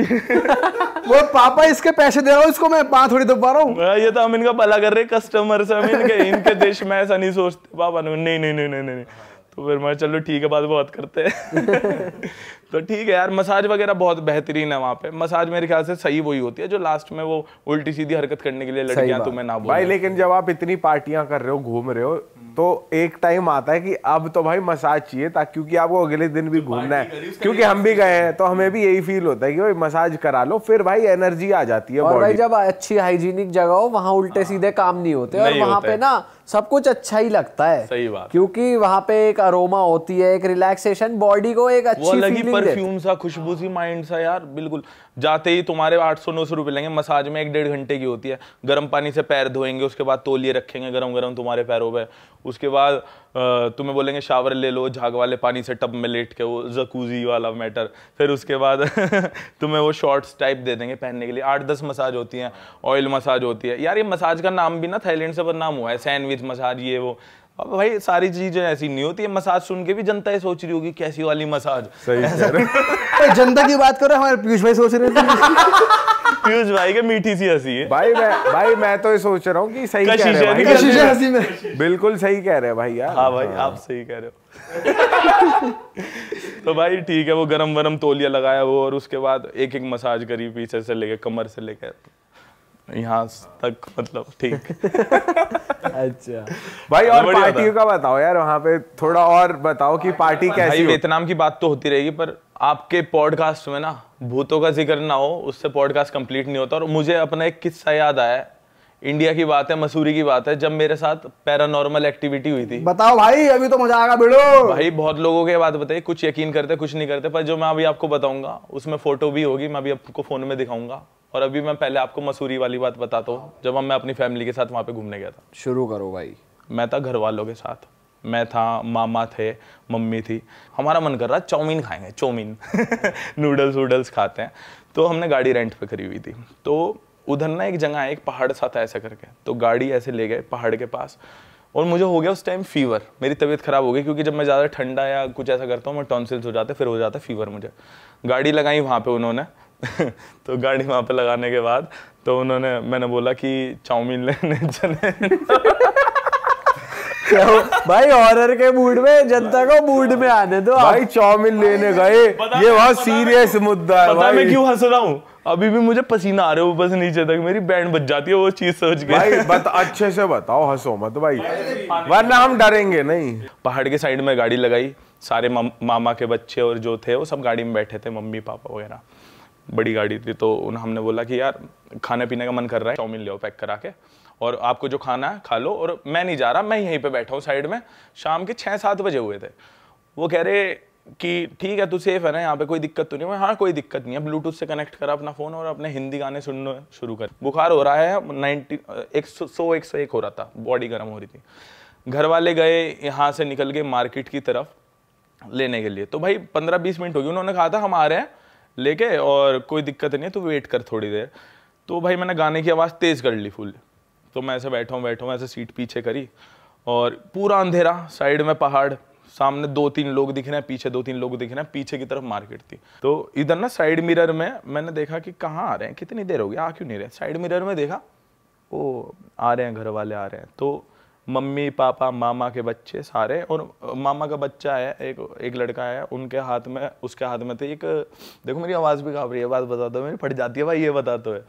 वो पापा इसके पैसे दे रहा हूँ इसको मैं पांच थोड़ी दबा रहा हूँ ये तो हम इनका भला कर रहे कस्टमर से हम इनके इनके देश में ऐसा नहीं सोचते पापा नहीं नहीं नहीं नहीं नहीं, नहीं। तो फिर मैं चलो ठीक है बात बहुत करते हैं तो ठीक है यार मसाज वगैरह बहुत बेहतरीन है वहाँ पे मसाज मेरे ख्याल से सही वही होती है जो लास्ट में वो उल्टी सीधी हरकत करने के लिए लड़कियां तुम्हें ना भाई लेकिन जब आप इतनी पार्टियां कर रहे हो घूम रहे हो तो एक टाइम आता है कि अब तो भाई मसाज चाहिए ताकि क्योंकि आपको अगले दिन भी घूमना है क्योंकि हम भी गए हैं तो हमें भी यही फील होता है कि भाई मसाज करा लो फिर भाई एनर्जी आ जाती है और भाई जब अच्छी हाइजीनिक जगह हो वहाँ उल्टे सीधे हाँ। काम नहीं होते और वहाँ पे ना सब कुछ अच्छा ही लगता है सही बात क्योंकि वहाँ पे एक अरोमा होती है एक रिलैक्सेशन बॉडी को एक अच्छी वो परफ्यूम सा खुशबू सी माइंड सा यार बिल्कुल जाते ही तुम्हारे 800 900 रुपए लेंगे मसाज में एक डेढ़ घंटे की होती है गर्म पानी से पैर धोएंगे उसके बाद तोलिए रखेंगे गर्म गर्म तुम्हारे पैरों पर उसके बाद तुम्हें बोलेंगे शावर ले लो झाग वाले पानी से टब में लेट के वो जकूजी वाला मैटर फिर उसके बाद तुम्हें वो शॉर्ट्स टाइप दे देंगे पहनने के लिए आठ दस मसाज होती हैं ऑयल मसाज होती है यार ये मसाज का नाम भी ना थाईलैंड से बदनाम हुआ है सैंडविच मसाज ये वो अब भाई सारी चीजें ऐसी नहीं होती है मसाज सुन के भी जनता ये सोच रही होगी कैसी वाली मसाज सही जनता की बात हैं हमारे पीयूष भाई सोच रहे हैं पीयूष भाई के मीठी सी हंसी है भाई मैं भाई मैं तो ये सोच रहा हूँ कि सही कह रहे भाई कशीशे हंसी में बिल्कुल सही कह रहे हैं भाई यार हाँ भाई आप सही कह रहे हो तो भाई ठीक है वो गरम वरम तोलिया लगाया वो और उसके बाद एक एक मसाज करी पीछे से लेके कमर से लेके यहाँ तक मतलब ठीक अच्छा भाई और पार्टियों का बताओ यार वहाँ पे थोड़ा और बताओ कि पार्टी कैसी भाई वियतनाम की बात तो होती रहेगी पर आपके पॉडकास्ट में ना भूतों का जिक्र ना हो उससे पॉडकास्ट कंप्लीट नहीं होता और मुझे अपना एक किस्सा याद आया इंडिया की बात है मसूरी की बात है जब मेरे साथ पैरानॉर्मल एक्टिविटी हुई थी बताओ भाई अभी तो मजा आएगा बेड़ो भाई बहुत लोगों के बात बताई कुछ यकीन करते कुछ नहीं करते पर जो मैं अभी आपको बताऊंगा उसमें फोटो भी होगी मैं अभी आपको फोन में दिखाऊंगा और अभी मैं पहले आपको मसूरी वाली बात बताता हूँ जब हम मैं अपनी फैमिली के साथ वहाँ पे घूमने गया था शुरू करो भाई मैं था घर वालों के साथ मैं था मामा थे मम्मी थी हमारा मन कर रहा चाउमीन खाएंगे चाउमीन नूडल्स वूडल्स खाते हैं तो हमने गाड़ी रेंट पे खरी हुई थी तो उधर ना एक जगह है एक पहाड़ सा था ऐसा करके तो गाड़ी ऐसे ले गए पहाड़ के पास और मुझे हो गया उस टाइम फीवर मेरी तबीयत ख़राब हो गई क्योंकि जब मैं ज़्यादा ठंडा या कुछ ऐसा करता हूँ मैं टॉन्सिल्स हो जाते फिर हो जाता फीवर मुझे गाड़ी लगाई वहाँ पे उन्होंने तो गाड़ी वहाँ पे लगाने के बाद तो उन्होंने मैंने बोला कि चाउमीन लेने चले भाई हॉरर के मूड में जनता को मूड में आने दो भाई चाउमीन लेने गए ये बहुत सीरियस मुद्दा है भाई मैं क्यों हंस रहा हूँ अभी भी मुझे पसीना आ रहे हो बस नीचे तक मेरी बैंड बच जाती है वो चीज सोच के भाई बत, अच्छे से बताओ हंसो मत भाई वरना हम डरेंगे नहीं पहाड़ के साइड में गाड़ी लगाई सारे मामा के बच्चे और जो थे वो सब गाड़ी में बैठे थे मम्मी पापा वगैरह बड़ी गाड़ी थी तो उन हमने बोला कि यार खाने पीने का मन कर रहा है चाउमीन लो पैक करा के और आपको जो खाना है खा लो और मैं नहीं जा रहा मैं यहीं पे बैठा हूँ साइड में शाम के छः सात बजे हुए थे वो कह रहे कि ठीक है तू सेफ है ना यहाँ पे कोई दिक्कत तो नहीं है हाँ कोई दिक्कत नहीं है ब्लूटूथ से कनेक्ट करा अपना फ़ोन और अपने हिंदी गाने सुनने शुरू कर बुखार हो रहा है नाइन्टी एक सौ एक सौ एक हो रहा था बॉडी गर्म हो रही थी घर वाले गए यहाँ से निकल गए मार्केट की तरफ लेने के लिए तो भाई पंद्रह बीस मिनट हो उन्होंने कहा था हम आ रहे हैं लेके और कोई दिक्कत नहीं है तो वेट कर थोड़ी देर तो भाई मैंने गाने की आवाज़ तेज़ कर ली फुल तो मैं ऐसे बैठा हूँ बैठा हूँ ऐसे सीट पीछे करी और पूरा अंधेरा साइड में पहाड़ सामने दो तीन लोग दिख रहे हैं पीछे दो तीन लोग दिख रहे हैं पीछे की तरफ मार्केट थी तो इधर ना साइड मिरर में मैंने देखा कि कहाँ आ रहे हैं कितनी देर हो गई आ क्यों नहीं रहे साइड मिरर में देखा ओ आ रहे हैं घर वाले आ रहे हैं तो मम्मी पापा मामा के बच्चे सारे और मामा का बच्चा है एक एक लड़का है उनके हाथ में उसके हाथ में थी एक देखो मेरी आवाज़ भी काँप रही है बात बता दो मेरी फट जाती है भाई ये बता दो तो,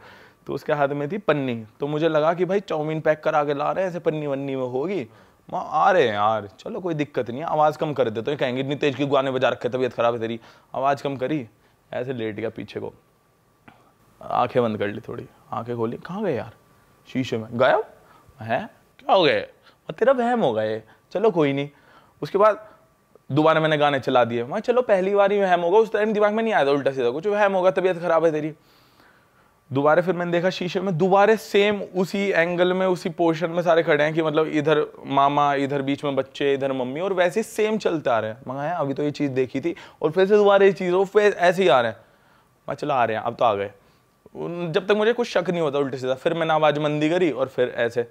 तो उसके हाथ में थी पन्नी तो मुझे लगा कि भाई चाउमीन पैक करा के ला रहे हैं ऐसे पन्नी वन्नी में होगी माँ आ रहे हैं यार चलो कोई दिक्कत नहीं आवाज़ कम कर देते तो कहेंगे इतनी तेज़ की गुआने बजा रखे तबीयत ख़राब है तेरी आवाज़ कम करी ऐसे लेट गया पीछे को आंखें बंद कर ली थोड़ी आंखें खोली कहाँ गए यार शीशे में गायब है क्या हो गए तेरा वहम होगा ये चलो कोई नहीं उसके बाद दोबारा मैंने गाने चला दिए वहाँ चलो पहली बार ही वहम होगा उस टाइम दिमाग में नहीं आया था उल्टा सीधा कुछ वहम होगा तबीयत ख़राब है तेरी दोबारा फिर मैंने देखा शीशे में दोबारा सेम उसी एंगल में उसी पोर्शन में सारे खड़े हैं कि मतलब इधर मामा इधर बीच में बच्चे इधर मम्मी और वैसे सेम चलते आ रहे हैं मंगाया अभी तो ये चीज़ देखी थी और फिर से दोबारा ये चीज़ हो फिर ऐसे ही आ रहे हैं मैं चलो आ रहे हैं अब तो आ गए जब तक मुझे कुछ शक नहीं होता उल्टे सीधा फिर मैंने आवाज़ मंदी करी और फिर ऐसे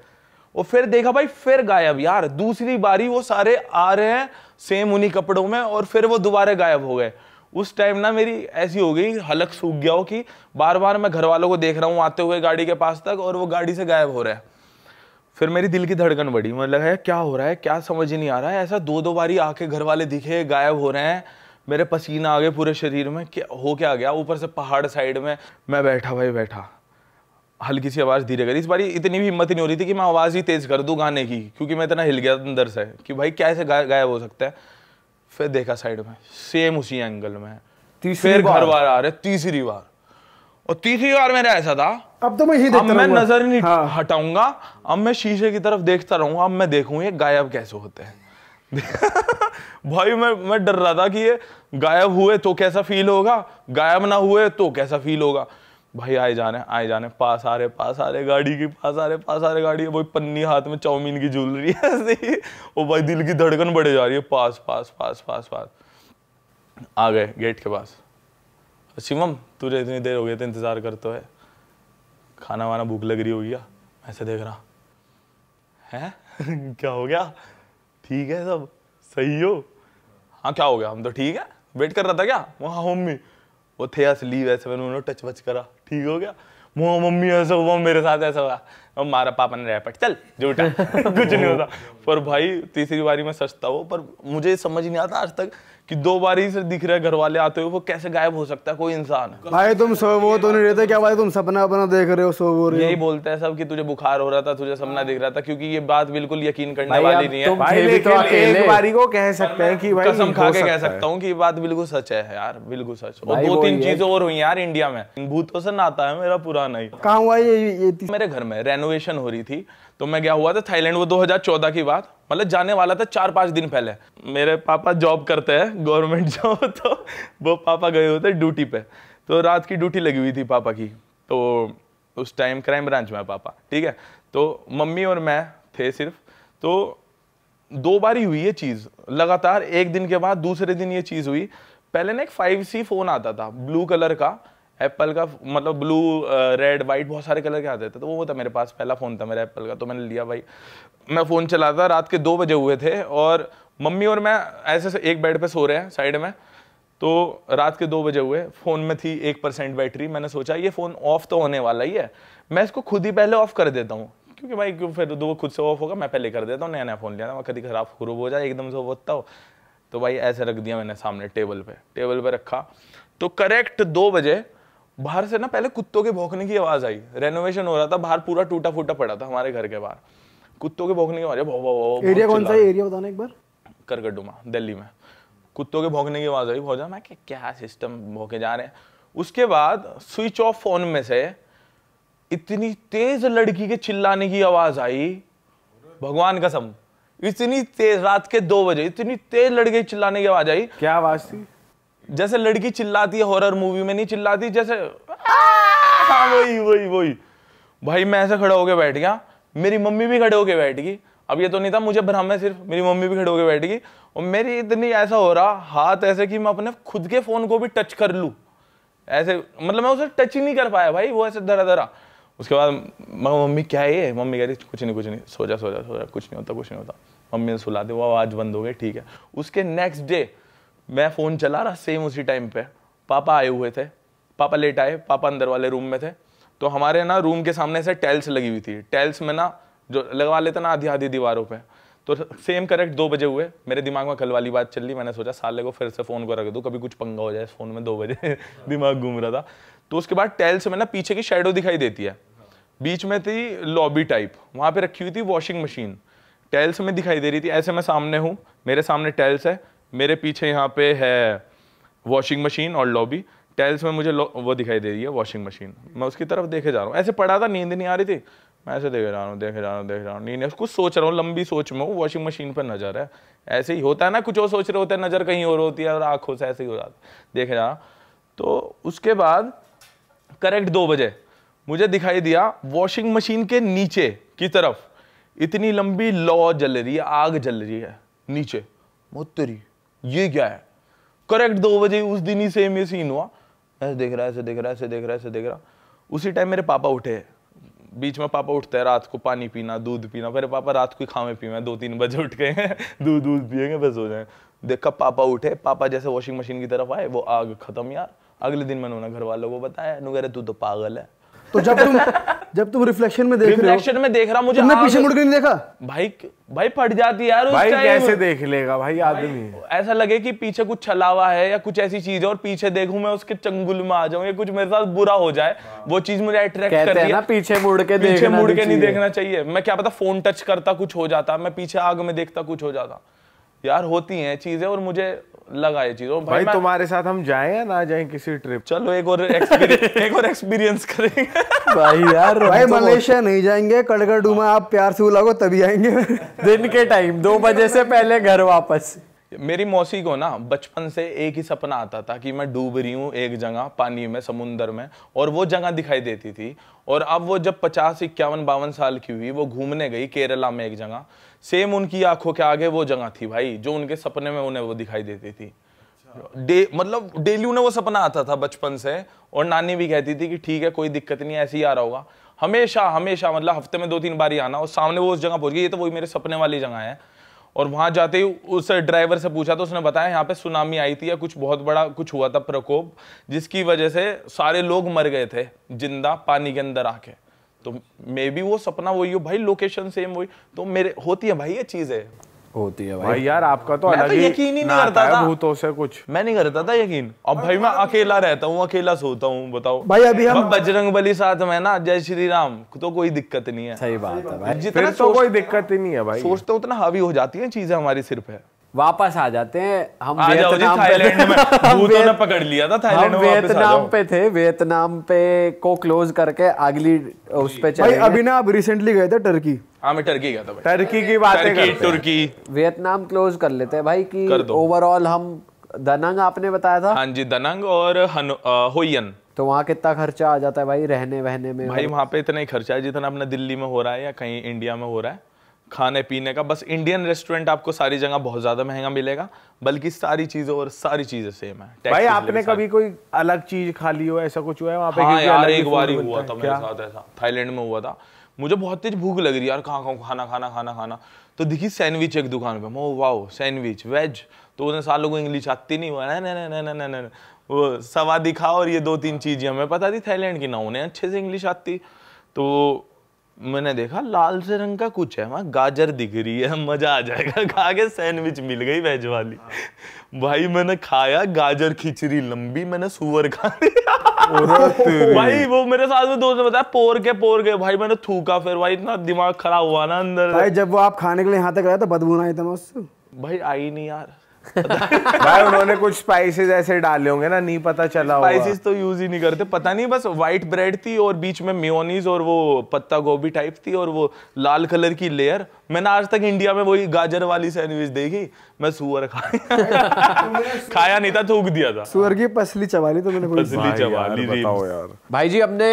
और फिर देखा भाई फिर गायब यार दूसरी बारी वो सारे आ रहे हैं सेम उन्हीं कपड़ों में और फिर वो दोबारा गायब हो गए उस टाइम ना मेरी ऐसी हो गई हलक सूख गया हो कि बार बार मैं घर वालों को देख रहा हूँ आते हुए गाड़ी के पास तक और वो गाड़ी से गायब हो रहा है फिर मेरी दिल की धड़कन बढ़ी मतलब लगा क्या हो रहा है क्या समझ ही नहीं आ रहा है ऐसा दो दो बारी आके घर वाले दिखे गायब हो रहे हैं मेरे पसीना आ गए पूरे शरीर में क्या हो क्या गया ऊपर से पहाड़ साइड में मैं बैठा भाई बैठा हल्की सी आवाज़ धीरे करी इस बार इतनी भी हिम्मत नहीं हो रही थी कि मैं आवाज़ ही तेज़ कर दूँ गाने की क्योंकि मैं इतना हिल गया अंदर से कि भाई क्या ऐसे गायब हो सकता है फिर देखा साइड में सेम उसी एंगल में फिर घर बार आ रहे तीसरी बार और तीसरी बार मेरा ऐसा था अब तो मैं ही देखता अब मैं नजर नहीं हाँ। हटाऊंगा अब मैं शीशे की तरफ देखता रहूंगा अब मैं देखूं ये गायब कैसे होते हैं भाई मैं मैं डर रहा था कि ये गायब हुए तो कैसा फील होगा गायब ना हुए तो कैसा फील होगा भाई आए जाने आए जाने पास आ रहे पास आ रहे गाड़ी के पास आ रहे पास आ रहे गाड़ी वही पन्नी हाथ में चाउमीन की झूल रही है ऐसे ही वो भाई दिल की धड़कन बढ़े जा रही है पास पास पास पास पास आ गए गेट के पास शिवम तुझे इतनी देर हो गई तो इंतज़ार करते तो है खाना वाना भूख लग रही होगी ऐसे देख रहा है क्या हो गया ठीक है सब सही हो हाँ क्या हो गया हम तो ठीक है वेट कर रहा था क्या वहाँ होम में वो थे असली वैसे मैंने उन्होंने टच वच करा ठीक हो गया मम्मी ऐसा हुआ मेरे साथ ऐसा हुआ और मारा पापा ने रैपट चल झूठा कुछ नहीं होता पर भाई तीसरी बारी में सस्ता हो पर मुझे समझ नहीं आता आज तक कि दो बार ही से दिख रहे घर वाले आते हुए वो कैसे गायब हो सकता है कोई इंसान भाई तुम सो वो तो नहीं रहते क्या भाई तुम सपना अपना देख रहे हो सो वो यही बोलते हैं सब कि तुझे बुखार हो रहा था तुझे सपना दिख रहा था क्योंकि ये बात बिल्कुल यकीन करने वाली नहीं है भाई लेकिन तो एक बारी को कह सकते हैं कि भाई कसम खा के कह सकता हूँ की बात बिल्कुल सच है यार बिल्कुल सच और दो तीन चीजें और हुई यार इंडिया में भूतों से नाता है मेरा पुराना ही कहा हुआ ये मेरे घर में रेनोवेशन हो रही थी तो मैं गया हुआ था थाईलैंड वो 2014 की बात मतलब जाने वाला था चार पाँच दिन पहले मेरे पापा जॉब करते हैं गवर्नमेंट जॉब तो वो पापा गए हुए थे ड्यूटी पे तो रात की ड्यूटी लगी हुई थी पापा की तो उस टाइम क्राइम ब्रांच में पापा ठीक है तो मम्मी और मैं थे सिर्फ तो दो बार ही हुई ये चीज़ लगातार एक दिन के बाद दूसरे दिन ये चीज़ हुई पहले ना एक फाइव सी फ़ोन आता था ब्लू कलर का एप्पल का मतलब ब्लू रेड वाइट बहुत सारे कलर के आते थे तो वो था मेरे पास पहला फ़ोन था मेरा एप्पल का तो मैंने लिया भाई मैं फ़ोन चला था रात के दो बजे हुए थे और मम्मी और मैं ऐसे एक बेड पे सो रहे हैं साइड में तो रात के दो बजे हुए फ़ोन में थी एक परसेंट बैटरी मैंने सोचा ये फ़ोन ऑफ तो होने वाला ही है मैं इसको खुद ही पहले ऑफ़ कर देता हूँ क्योंकि भाई क्यों फिर दो खुद से ऑफ होगा मैं पहले कर देता हूँ नया नया फ़ोन लिया था कभी ख़राब खरूब हो जाए एकदम से होता हो तो भाई ऐसे रख दिया मैंने सामने टेबल पे टेबल पे रखा तो करेक्ट दो बजे बाहर से ना पहले कुत्तों के भौंकने की आवाज़ आई रेनोवेशन हो रहा था बाहर पूरा टूटा फूटा पड़ा था हमारे घर के बाहर कुत्तों के भौंकने की आवाज़ आई एरिया कौन सा एरिया बताना एक बार करगडुमा दिल्ली में कुत्तों के भौंकने की आवाज़ आई भौजा मैं क्या सिस्टम भौंके जा रहे हैं उसके बाद स्विच ऑफ फोन में से इतनी तेज लड़की के चिल्लाने की आवाज आई भगवान कसम इतनी तेज रात के दो बजे इतनी तेज लड़के चिल्लाने की आवाज आई क्या आवाज थी जैसे लड़की चिल्लाती है हॉरर मूवी में नहीं चिल्लाती जैसे हाँ वही वही वही भाई मैं ऐसे खड़े होके बैठ गया मेरी मम्मी भी खड़े होके बैठ गई अब ये तो नहीं था मुझे भ्रम है सिर्फ मेरी मम्मी भी खड़े होके बैठ गई और मेरी इतनी ऐसा हो रहा हाथ ऐसे कि मैं अपने खुद के फ़ोन को भी टच कर लूँ ऐसे मतलब मैं उसे टच ही नहीं कर पाया भाई वो ऐसे धरा धरा उसके बाद मैं मम्मी क्या है मम्मी कह रही कुछ नहीं कुछ नहीं सोचा सोचा सोचा कुछ नहीं होता कुछ नहीं होता मम्मी ने सुला दी वो आवाज़ बंद हो गई ठीक है उसके नेक्स्ट डे मैं फ़ोन चला रहा सेम उसी टाइम पे पापा आए हुए थे पापा लेट आए पापा अंदर वाले रूम में थे तो हमारे ना रूम के सामने से टैल्स लगी हुई थी टाइल्स में ना जो लगवा लेते ना आधी आधी दीवारों पर तो सेम करेक्ट दो बजे हुए मेरे दिमाग में कल वाली बात चल रही मैंने सोचा साले को फिर से फ़ोन को रख दूँ कभी कुछ पंगा हो जाए फ़ोन में दो बजे दिमाग घूम रहा था तो उसके बाद टेल्स में ना पीछे की शेडो दिखाई देती है बीच में थी लॉबी टाइप वहाँ पे रखी हुई थी वॉशिंग मशीन टाइल्स में दिखाई दे रही थी ऐसे मैं सामने हूँ मेरे सामने टेल्स है मेरे पीछे यहाँ पे है वॉशिंग मशीन और लॉबी टाइल्स में मुझे वो दिखाई दे रही है वॉशिंग मशीन मैं उसकी तरफ देखे जा रहा हूँ ऐसे पड़ा था नींद नहीं आ रही थी मैं ऐसे देख जा रहा हूँ देख जा रहा हूँ देख रहा हूँ नींद कुछ सोच रहा हूँ लंबी सोच में हूँ वॉशिंग मशीन पर नज़र है ऐसे ही होता है ना कुछ और सोच रहे होते हैं नज़र कहीं और होती है और आँखों से ऐसे ही हो जाता है देख जा रहा तो उसके बाद करेक्ट दो बजे मुझे दिखाई दिया वॉशिंग मशीन के नीचे की तरफ इतनी लंबी लॉ जल रही है आग जल रही है नीचे मोतरी ये क्या है करेक्ट दो बजे उस दिन ही सेम ये सीन हुआ ऐसे देख रहा है ऐसे देख रहा है ऐसे देख रहा है ऐसे देख रहा उसी टाइम मेरे पापा उठे बीच में पापा उठते हैं रात को पानी पीना दूध पीना मेरे पापा रात को खावे पीवे दो तीन बजे उठ गए हैं दूध दूध पिएंगे बस हो जाए देखा पापा उठे पापा जैसे वॉशिंग मशीन की तरफ आए वो आग खत्म यार अगले दिन मैंने उन्हें घर वालों को बताया नु कह रहे तू तो पागल है तो जब तुम जब तुम रिफ्लेक्शन में देख रहे हो में देख रहा मुझे तुमने पीछे मुड़ के नहीं देखा भाई भाई फट जाती यार उस भाई कैसे देख लेगा भाई आदमी ऐसा लगे कि पीछे कुछ छलावा है या कुछ ऐसी चीज है और पीछे देखूं मैं उसके चंगुल में आ जाऊं या कुछ मेरे साथ बुरा हो जाए वो चीज मुझे अट्रैक्ट कर रही है ना पीछे मुड़ के पीछे मुड़ के नहीं देखना चाहिए मैं क्या पता फोन टच करता कुछ हो जाता मैं पीछे आग में देखता कुछ हो जाता यार होती है चीजें और मुझे लगा ये चीज भाई, भाई तुम्हारे साथ हम जाएं या ना जाएं किसी ट्रिप चलो एक और एक्सपीरियंस एक और एक्सपीरियंस करेंगे भाई यार भाई तो मलेशिया नहीं जाएंगे कड़कड़डूमा आप प्यार से बुलाओ तभी आएंगे दिन के टाइम दो बजे से पहले घर वापस मेरी मौसी को ना बचपन से एक ही सपना आता था कि मैं डूब रही हूँ एक जगह पानी में समुंदर में और वो जगह दिखाई देती थी और अब वो जब पचास इक्यावन बावन साल की हुई वो घूमने गई केरला में एक जगह सेम उनकी आंखों के आगे वो जगह थी भाई जो उनके सपने में उन्हें वो दिखाई देती थी अच्छा। डे दे, मतलब डेली उन्हें वो सपना आता था बचपन से और नानी भी कहती थी कि ठीक है कोई दिक्कत नहीं ऐसे ही आ रहा होगा हमेशा हमेशा मतलब हफ्ते में दो तीन बार ही आना और सामने वो उस जगह पहुंच गई ये तो वही मेरे सपने वाली जगह है और वहां जाते ही उस ड्राइवर से पूछा तो उसने बताया यहाँ पे सुनामी आई थी या कुछ बहुत बड़ा कुछ हुआ था प्रकोप जिसकी वजह से सारे लोग मर गए थे जिंदा पानी के अंदर आके तो मे बी वो सपना वही हो भाई लोकेशन सेम वही तो मेरे होती है भाई ये चीज है होती है भाई, भाई यार आपका तो अलग तो ही यकीन ही नहीं करता था भूतों से कुछ मैं नहीं करता था यकीन अब भाई मैं अकेला रहता हूँ अकेला सोता हूँ बताओ भाई अभी हम बजरंग बली साथ में ना जय श्री राम तो कोई दिक्कत नहीं है सही बात है भाई जितना तो कोई दिक्कत ही नहीं है भाई सोचते उतना हावी हो जाती है चीजें हमारी सिर्फ है वापस आ जाते हैं हम वियतनाम पे में ने पकड़ लिया था थाईलैंड वियतनाम पे थे वियतनाम पे को क्लोज करके अगली उस पे चले अभी ना आप रिसेंटली गए थे टर्की हाँ मैं टर्की गया था भाई टर्की की बात है टर्की वियतनाम क्लोज कर लेते हैं भाई की ओवरऑल हम दनंग आपने बताया था हाँ जी दनंग और होयन तो वहाँ कितना खर्चा आ जाता है भाई रहने वहने में भाई वहाँ पे इतना ही खर्चा है जितना अपना दिल्ली में हो रहा है या कहीं इंडिया में हो रहा है खाने पीने का बस इंडियन रेस्टोरेंट आपको सारी जगह बहुत ज़्यादा महंगा मिलेगा बल्कि सारी चीजें और सारी चीज़ें सेम है भाई आपने कभी कोई अलग चीज़ खा ली हो ऐसा कुछ हुआ है वहाँ पे हाँ यार एक बार हुआ था मेरे साथ ऐसा थाईलैंड में हुआ था मुझे बहुत तेज भूख लग रही यार कहाँ खाऊँ खाना खाना खाना खाना तो दिखी सैंडविच एक दुकान पे मो वाओ सैंडविच वेज तो उन्हें सालों लोगों इंग्लिश आती नहीं हुआ ना ना ना ना वो सवा दिखा और ये दो तीन चीज़ें हमें पता थी थाईलैंड की ना उन्हें अच्छे से इंग्लिश आती तो मैंने देखा लाल से रंग का कुछ है वहाँ गाजर दिख रही है मज़ा आ जाएगा खा के सैंडविच मिल गई वेज वाली हाँ। भाई मैंने खाया गाजर खिचड़ी लंबी मैंने सुअर खा भाई वो मेरे साथ में दोस्त ने बताया पोर के पोर के भाई मैंने थूका फिर भाई इतना दिमाग खराब हुआ ना अंदर भाई जब वो आप खाने के लिए यहाँ तक आया तो बदबू ना आई था भाई आई नहीं यार भाई उन्होंने कुछ स्पाइसेस ऐसे डाले होंगे ना नहीं पता चला स्पाइसेस तो यूज ही नहीं करते पता नहीं बस व्हाइट ब्रेड थी और बीच में मेयोनीज और वो पत्ता गोभी टाइप थी और वो लाल कलर की लेयर मैंने आज तक इंडिया में वही गाजर वाली सैंडविच देखी मैं सुअर खाया खाया नहीं था थूक दिया था सुअर की पसली चबाली तो मैंने पसली चबाली बताओ यार भाई जी हमने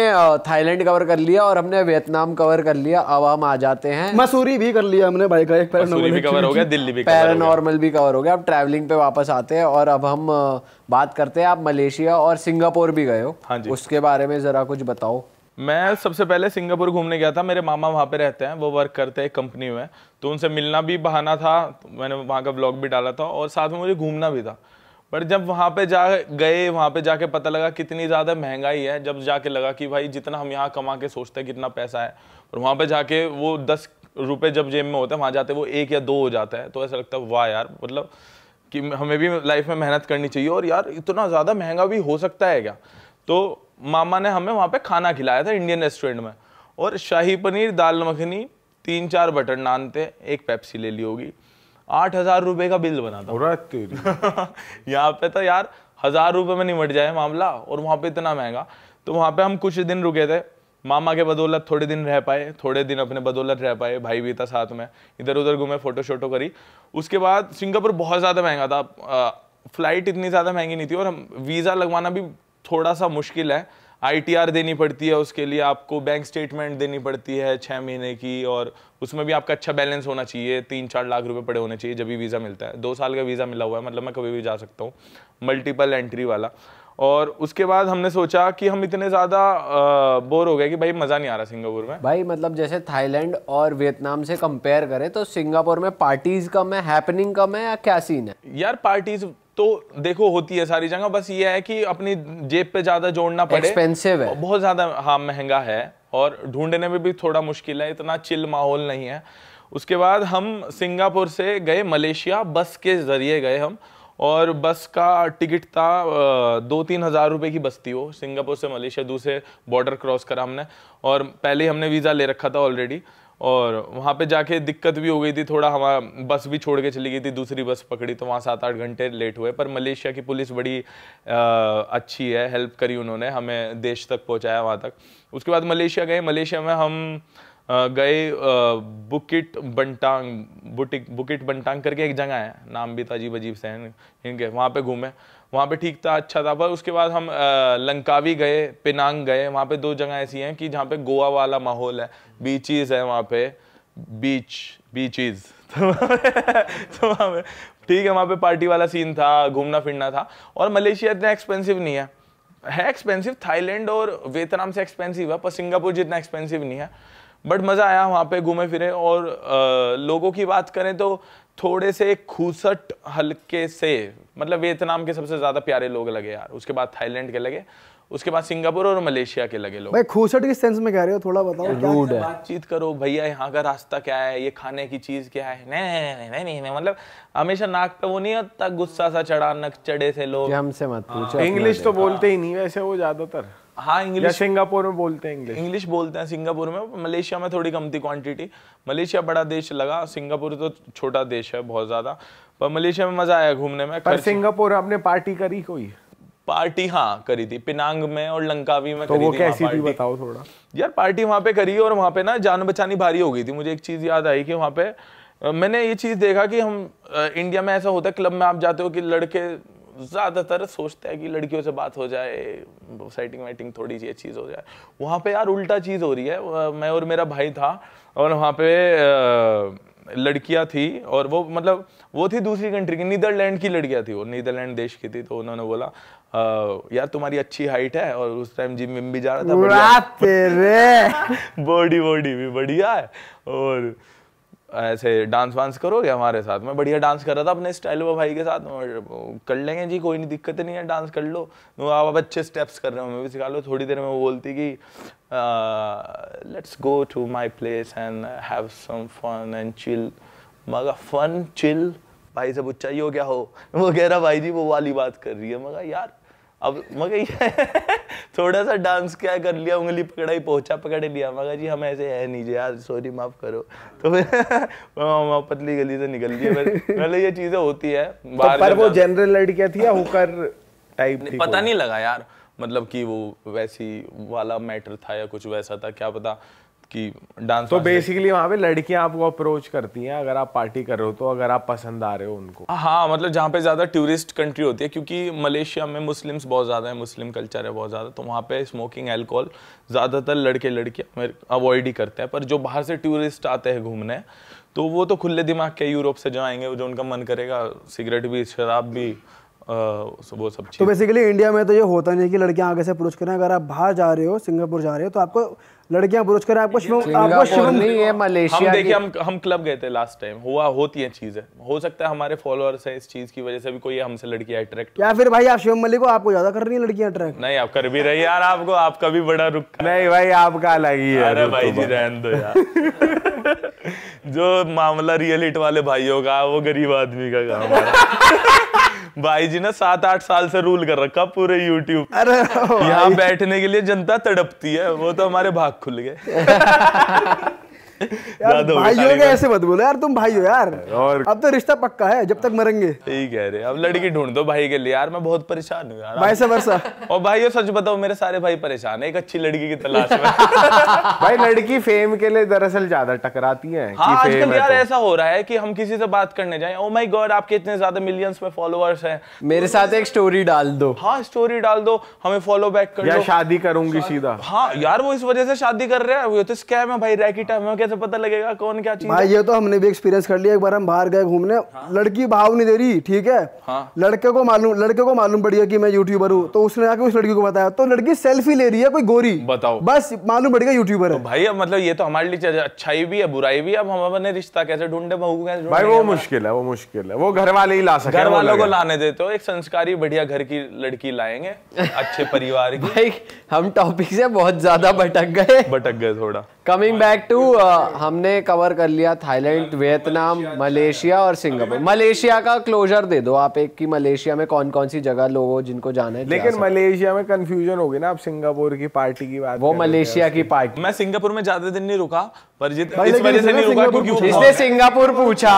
थाईलैंड कवर कर लिया और हमने वियतनाम कवर कर लिया अब हम आ जाते हैं मसूरी भी कर लिया हमने भाई का एक पैरानॉर्मल भी कवर हो गया दिल्ली भी पैरानॉर्मल भी कवर हो गया अब ट्रैवल ट्रैवलिंग पे वापस आते हैं और अब हम बात करते हैं आप मलेशिया और सिंगापुर भी गए हो हाँ जी उसके बारे में ज़रा कुछ बताओ मैं सबसे पहले सिंगापुर घूमने गया था मेरे मामा वहाँ पे रहते हैं वो वर्क करते हैं कंपनी में तो उनसे मिलना भी बहाना था तो मैंने वहाँ का ब्लॉग भी डाला था और साथ में मुझे घूमना भी था बट जब वहाँ पे जा गए वहाँ पे जाके पता लगा कितनी ज़्यादा महंगाई है जब जाके लगा कि भाई जितना हम यहाँ कमा के सोचते हैं कितना पैसा है और वहाँ पे जाके वो दस रुपये जब जेब में होते हैं वहाँ जाते वो एक या दो हो जाता है तो ऐसा लगता है वाह यार मतलब कि हमें भी लाइफ में मेहनत करनी चाहिए और यार इतना ज़्यादा महंगा भी हो सकता है क्या तो मामा ने हमें वहाँ पे खाना खिलाया था इंडियन रेस्टोरेंट में और शाही पनीर दाल मखनी तीन चार बटर नान थे एक पेप्सी ले ली होगी आठ हज़ार रुपये का बिल बना था यहाँ पे तो यार हज़ार रुपये में निमट जाए मामला और वहाँ पे इतना महंगा तो वहाँ पे हम कुछ दिन रुके थे मामा के बदौलत थोड़े दिन रह पाए थोड़े दिन अपने बदौलत रह पाए भाई भी था साथ में इधर उधर घूमे फ़ोटो शोटो करी उसके बाद सिंगापुर बहुत ज़्यादा महंगा था फ़्लाइट इतनी ज़्यादा महंगी नहीं थी और हम वीज़ा लगवाना भी थोड़ा सा मुश्किल है आईटीआर देनी पड़ती है उसके लिए आपको बैंक स्टेटमेंट देनी पड़ती है छः महीने की और उसमें भी आपका अच्छा बैलेंस होना चाहिए तीन चार लाख रुपए पड़े होने चाहिए जब भी वीज़ा मिलता है दो साल का वीज़ा मिला हुआ है मतलब मैं कभी भी जा सकता हूँ मल्टीपल एंट्री वाला और उसके बाद हमने सोचा कि हम इतने ज़्यादा बोर हो गए कि भाई मज़ा नहीं आ रहा सिंगापुर में भाई मतलब जैसे थाईलैंड और वियतनाम से कंपेयर करें तो सिंगापुर में पार्टीज़ कम है हैपनिंग कम है या क्या सीन है यार पार्टीज़ तो देखो होती है सारी जगह बस ये है कि अपनी जेब पे ज़्यादा जोड़ना पड़े एक्सपेंसिव है बहुत ज़्यादा हाँ महंगा है और ढूंढने में भी थोड़ा मुश्किल है इतना चिल माहौल नहीं है उसके बाद हम सिंगापुर से गए मलेशिया बस के ज़रिए गए हम और बस का टिकट था दो तीन हज़ार रुपये की बस थी वो सिंगापुर से मलेशिया दूसरे बॉर्डर क्रॉस करा हमने और पहले ही हमने वीज़ा ले रखा था ऑलरेडी और वहाँ पे जाके दिक्कत भी हो गई थी थोड़ा हमारा बस भी छोड़ के चली गई थी दूसरी बस पकड़ी तो वहाँ सात आठ घंटे लेट हुए पर मलेशिया की पुलिस बड़ी आ, अच्छी है हेल्प करी उन्होंने हमें देश तक पहुँचाया वहाँ तक उसके बाद मलेशिया गए मलेशिया में हम गए बुकिट बंटांग बुटिक बुकिट बंटांग करके एक जगह है नाम भी था अजीब अजीब से इनके वहाँ पे घूमे वहाँ पे ठीक था अच्छा था पर उसके बाद हम लंकावी गए पिनांग गए वहाँ पे दो जगह ऐसी हैं कि जहाँ पे गोवा वाला माहौल है बीचेस है वहाँ पे बीच बीचेस तो, तो वहाँ पे ठीक है वहाँ पे पार्टी वाला सीन था घूमना फिरना था और मलेशिया इतना एक्सपेंसिव नहीं है है एक्सपेंसिव थाईलैंड और वियतनाम से एक्सपेंसिव है पर सिंगापुर जितना एक्सपेंसिव नहीं है बट मज़ा आया वहाँ पे घूमे फिरे और आ, लोगों की बात करें तो थोड़े से खूसट हल्के से मतलब वियतनाम के सबसे ज़्यादा प्यारे लोग लगे यार उसके बाद थाईलैंड के लगे उसके बाद सिंगापुर और मलेशिया के लगे लोग भाई खूसट किस सेंस में कह रहे हो थोड़ा बताओ रूड है बातचीत करो भैया यहाँ का रास्ता क्या है ये खाने की चीज़ क्या है नहीं नहीं नहीं नहीं, नहीं मतलब हमेशा नाक पे वो नहीं होता गुस्सा सा चढ़ा नक चढ़े से लोग हमसे मत पूछो इंग्लिश हाँ। तो बोलते ही नहीं वैसे वो ज़्यादातर हाँ इंग्लिश सिंगापुर में बोलते हैं इंग्लिश इंग्लिश बोलते हैं सिंगापुर में मलेशिया में थोड़ी कम थी क्वांटिटी मलेशिया बड़ा देश लगा सिंगापुर तो छोटा देश है बहुत ज़्यादा पर मलेशिया में मज़ा आया घूमने में पर सिंगापुर आपने पार्टी करी कोई पार्टी हाँ करी थी पिनांग में और लंकावी में तो करी वो थी कैसी थी बताओ थोड़ा यार पार्टी वहां पे करी और वहां पे ना जान बचानी भारी हो गई थी मुझे एक चीज़ याद आई कि वहां पे मैंने ये चीज़ देखा कि हम इंडिया में ऐसा होता है क्लब में आप जाते हो कि लड़के ज़्यादातर सोचते हैं कि लड़कियों से बात हो जाए सेटिंग वेटिंग थोड़ी सी चीज़ हो जाए वहाँ पे यार उल्टा चीज़ हो रही है मैं और मेरा भाई था और वहाँ पे लड़कियाँ थी और वो मतलब वो थी दूसरी कंट्री की नीदरलैंड की लड़कियाँ थी वो नीदरलैंड देश की थी तो उन्होंने बोला आ, यार तुम्हारी अच्छी हाइट है और उस टाइम जिम विम भी जा रहा था बॉडी बॉडी भी बढ़िया है और ऐसे डांस वांस करोगे हमारे साथ मैं बढ़िया डांस कर रहा था अपने स्टाइल वो भाई के साथ और कर लेंगे जी कोई नहीं दिक्कत नहीं है डांस कर लो तो आप अच्छे स्टेप्स कर रहे हो मैं भी सिखा लो थोड़ी देर में वो बोलती कि let's go to my place and have some fun and chill मगर फन चिल भाई सब उच्चाई हो क्या हो वो कह रहा भाई जी वो वाली बात कर रही है मगर यार अब मगर थोड़ा सा डांस क्या कर लिया उंगली पकड़ाई पहुंचा पकड़ लिया मगर जी हम ऐसे है नहीं यार सॉरी माफ़ करो तो फिर पतली गली से निकल गई मतलब ये चीज़ें होती है तो पर वो जनरल लड़कियां थी या होकर टाइप थी पता नहीं लगा यार मतलब कि वो वैसी वाला मैटर था या कुछ वैसा था क्या पता कि डांस तो बेसिकली वहाँ पे लड़कियाँ आपको अप्रोच करती हैं अगर आप पार्टी कर रहे हो तो अगर आप पसंद आ रहे हो उनको हाँ मतलब जहाँ पे ज़्यादा टूरिस्ट कंट्री होती है क्योंकि मलेशिया में मुस्लिम्स बहुत ज़्यादा है मुस्लिम कल्चर है बहुत ज़्यादा तो वहाँ पे स्मोकिंग एल्कोहल ज़्यादातर लड़के लड़कियाँ अवॉइड ही करते हैं पर जो बाहर से टूरिस्ट आते हैं घूमने तो वो तो खुले दिमाग के यूरोप से जो आएंगे जो उनका मन करेगा सिगरेट भी शराब भी वो सब तो बेसिकली इंडिया में तो ये होता नहीं कि लड़कियां आगे से अप्रोच करें अगर आप बाहर जा रहे हो सिंगापुर जा रहे हो तो आपको लड़कियां अप्रोच करें आपको शिवम आपको शिवम नहीं है मलेशिया हम देखिए हम हम क्लब गए थे लास्ट टाइम हुआ होती है चीज है हो सकता है हमारे फॉलोअर्स है इस चीज की वजह से भी कोई हमसे लड़की अट्रैक्ट या फिर भाई आप शिवम मलिक को आपको ज्यादा कर रही है लड़कियां अट्रैक्ट नहीं आप कर भी रही यार आपको आपका भी बड़ा रुख नहीं भाई आपका अलग ही है अरे तो भाई जी रहन दो यार जो मामला रियल हिट वाले भाइयों का वो गरीब आदमी का काम है भाई जी ने सात आठ साल से रूल कर रखा पूरे यूट्यूब अरे यहाँ बैठने के लिए जनता तड़पती है वो तो हमारे भाग खुल गए यार भाई हो ऐसे मत बोलो यार तुम भाई हो यार और अब तो रिश्ता पक्का है जब तक मरेंगे ठीक है अब लड़की ढूंढ दो भाई के लिए यार मैं बहुत परेशान हूँ भाई से वर्षा और भाई ये सच बताओ मेरे सारे भाई परेशान है एक अच्छी लड़की की तलाश में भाई लड़की फेम के लिए दरअसल ज्यादा टकराती हाँ, है आजकल यार तो। ऐसा हो रहा है की हम किसी से बात करने जाए ओ माई गॉड आपके इतने ज्यादा मिलियंस में फॉलोअर्स है मेरे तो साथ एक स्टोरी डाल दो हाँ स्टोरी डाल दो हमें फॉलो बैक कर शादी करूंगी सीधा हाँ यार वो इस वजह से शादी कर रहे हैं वो तो स्कैम है भाई रैकेट है कैसे पता लगेगा कौन क्या चीज भाई ये तो हमने भी एक्सपीरियंस कर लिया एक बार हम बाहर गए घूमने हाँ? लड़की भाव नहीं दे रही ठीक है हाँ? लड़के को मालूम लड़के को मालूम पड़ गया कि मैं यूट्यूबर हूँ तो उसने आके उस लड़की को बताया तो लड़की सेल्फी ले रही है कोई गोरी बताओ बस मालूम पड़ गया यूट्यूबर है तो भाई अब मतलब ये तो हमारे लिए अच्छाई भी है बुराई भी अब हम अपने रिश्ता कैसे ढूंढे बहू कैसे भाई वो मुश्किल है वो मुश्किल है वो घर वाले ही ला सकते घर वालों को लाने देते हो एक संस्कारी बढ़िया घर की लड़की लाएंगे अच्छे परिवार की हम टॉपिक से बहुत ज्यादा भटक गए भटक गए थोड़ा कमिंग बैक टू हमने कवर कर लिया थाईलैंड वियतनाम मलेशिया और सिंगापुर मलेशिया का क्लोजर दे दो आप एक कि मलेशिया में कौन कौन सी जगह लोग जिनको जाना है लेकिन मलेशिया में कंफ्यूजन होगी ना आप सिंगापुर की पार्टी की बात वो मलेशिया की पार्टी मैं सिंगापुर में ज्यादा दिन नहीं रुका पर इस इसने सिंगापुर पूछा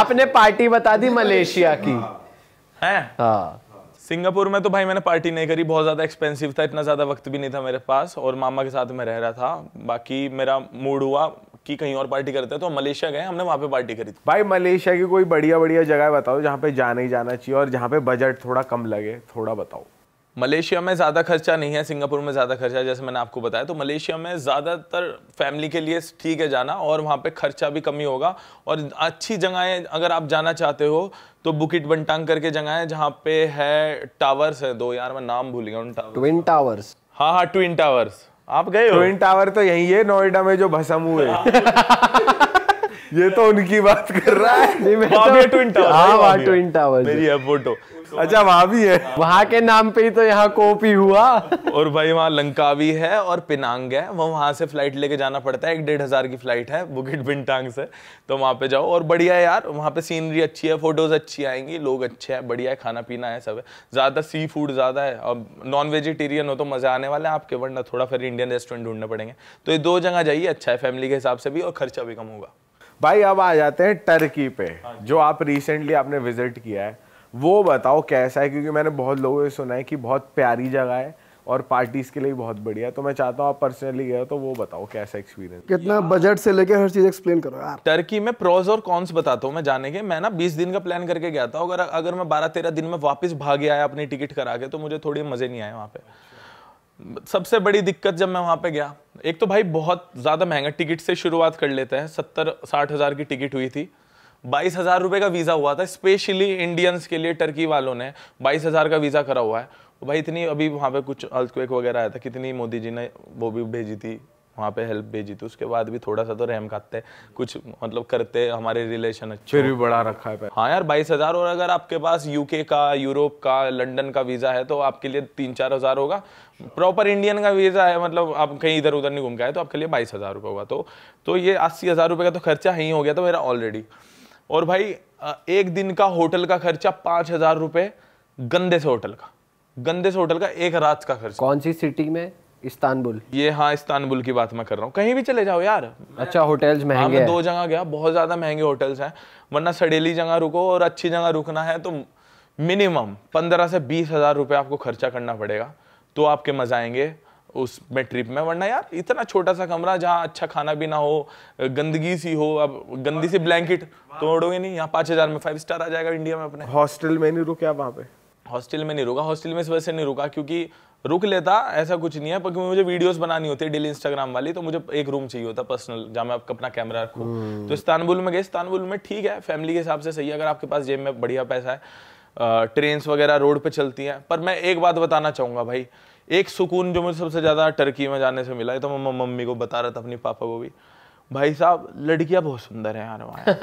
आपने पार्टी बता दी हाँ। मलेशिया की हाँ। है हाँ सिंगापुर में तो भाई मैंने पार्टी नहीं करी बहुत ज़्यादा एक्सपेंसिव था इतना ज़्यादा वक्त भी नहीं था मेरे पास और मामा के साथ मैं रह रहा था बाकी मेरा मूड हुआ कि कहीं और पार्टी करते हैं तो मलेशिया गए हमने वहाँ पे पार्टी करी थी भाई मलेशिया की कोई बढ़िया बढ़िया जगह बताओ जहाँ पे जाना ही जाना चाहिए और जहाँ पे बजट थोड़ा कम लगे थोड़ा बताओ मलेशिया में ज़्यादा खर्चा नहीं है सिंगापुर में ज़्यादा खर्चा है जैसे मैंने आपको बताया तो मलेशिया में ज़्यादातर फैमिली के लिए ठीक है जाना और वहाँ पे खर्चा भी कम ही होगा और अच्छी जगहें अगर आप जाना चाहते हो तो बुकिट बंटांग करके जगह है जहाँ पे है टावर्स है दो यार मैं नाम भूल गया उन टावर्स ट्विन टावर्स हाँ हाँ ट्विन टावर्स आप गए हो ट्विन टावर तो यही है नोएडा में जो भसम हुए ये तो उनकी बात कर रहा है ट्विन टावर तो तो- हाँ ट्विन टावर हाँ, मेरी अब फोटो अच्छा वहाँ भी है वहाँ के नाम पे ही तो यहाँ कॉपी हुआ और भाई वहाँ लंका भी है और पिनांग है वो वहाँ से फ्लाइट लेके जाना पड़ता है एक डेढ़ हज़ार की फ्लाइट है बुगेट बिनटांग से तो वहाँ पे जाओ और बढ़िया है यार वहाँ पे सीनरी अच्छी है फोटोज़ अच्छी आएंगी लोग अच्छे हैं बढ़िया है खाना पीना है सब है ज़्यादा सी फूड ज़्यादा है अब नॉन वेजिटेरियन हो तो मज़ा आने वाले हैं आपके वरना थोड़ा फिर इंडियन रेस्टोरेंट ढूंढना पड़ेंगे तो ये दो जगह जाइए अच्छा है फैमिली के हिसाब से भी और खर्चा भी कम होगा भाई अब आ जाते हैं टर्की पे जो आप रिसेंटली आपने विजिट किया है वो बताओ कैसा है क्योंकि मैंने बहुत लोगों से सुना है कि बहुत प्यारी जगह है और पार्टीज के लिए बहुत बढ़िया तो मैं चाहता हूँ आप पर्सनली गए तो वो बताओ कैसा एक्सपीरियंस कितना बजट से लेकर हर चीज एक्सप्लेन करो यार टर्की में प्रोज और कॉन्स बताता हूँ मैं जाने के मैं ना 20 दिन का प्लान करके गया था अगर अगर मैं बारह तेरह दिन में वापस भाग आया अपनी टिकट करा के तो मुझे थोड़ी मजे नहीं आए वहाँ पे सबसे बड़ी दिक्कत जब मैं वहाँ पे गया एक तो भाई बहुत ज्यादा महंगा टिकट से शुरुआत कर लेते हैं सत्तर साठ हजार की टिकट हुई थी बाईस हज़ार रुपये का वीज़ा हुआ था स्पेशली इंडियंस के लिए टर्की वालों ने बाईस हज़ार का वीज़ा करा हुआ है तो भाई इतनी अभी वहाँ पे कुछ अर्थक्वेक वगैरह आया था कितनी मोदी जी ने वो भी भेजी थी वहाँ पे हेल्प भेजी थी उसके बाद भी थोड़ा सा तो रहम खाते कुछ मतलब करते हमारे रिलेशन अच्छे फिर भी बढ़ा रखा है हाँ यार बाईस हज़ार और अगर आपके पास यूके का यूरोप का लंदन का वीज़ा है तो आपके लिए तीन चार हज़ार होगा प्रॉपर इंडियन का वीज़ा है मतलब आप कहीं इधर उधर नहीं घूम के आए तो आपके लिए बाईस हज़ार रुपये होगा तो, तो ये अस्सी हज़ार रुपये का तो खर्चा ही हो गया था मेरा ऑलरेडी और भाई एक दिन का होटल का खर्चा पांच हजार रुपए गंदे से होटल का गंदे से होटल का एक रात का खर्चा कौन सी सिटी में इस्तानबुल ये हाँ इस्तानबुल की बात मैं कर रहा हूँ कहीं भी चले जाओ यार अच्छा होटल्स हाँ, महंगे हाँ, मैं दो जगह गया बहुत ज़्यादा महंगे होटल्स हैं वरना सड़ेली जगह रुको और अच्छी जगह रुकना है तो मिनिमम पंद्रह से बीस हज़ार रुपये आपको खर्चा करना पड़ेगा तो आपके मज़ा आएंगे उसमें ट्रिप में वरना यार इतना छोटा सा कमरा जहाँ अच्छा खाना भी ना हो गंदगी सी हो अब गंदी सी ब्लैंकेट तोड़ोगे नहीं यहाँ पाँच हज़ार में फाइव स्टार आ जाएगा इंडिया में अपने हॉस्टल में नहीं रुके आप वहाँ पे हॉस्टल में नहीं रुका हॉस्टल में इस वजह से नहीं रुका क्योंकि रुक लेता ऐसा कुछ नहीं है पर मुझे वीडियोस बनानी होती है डेली इंस्टाग्राम वाली तो मुझे एक रूम चाहिए होता पर्सनल जहाँ मैं अपना कैमरा रखूँ हम्म। तो इस्तानबुल में गए इस्तानबुल में ठीक है फैमिली के हिसाब से सही है अगर आपके पास जेब में बढ़िया पैसा है ट्रेन्स वगैरह रोड पर चलती हैं पर मैं एक बात बताना चाहूँगा भाई एक सुकून जो मुझे सबसे ज़्यादा टर्की में जाने से मिला है तो मैं मम्मी को बता रहा था अपनी पापा को भी भाई साहब लड़कियां बहुत सुंदर हैं यार वहाँ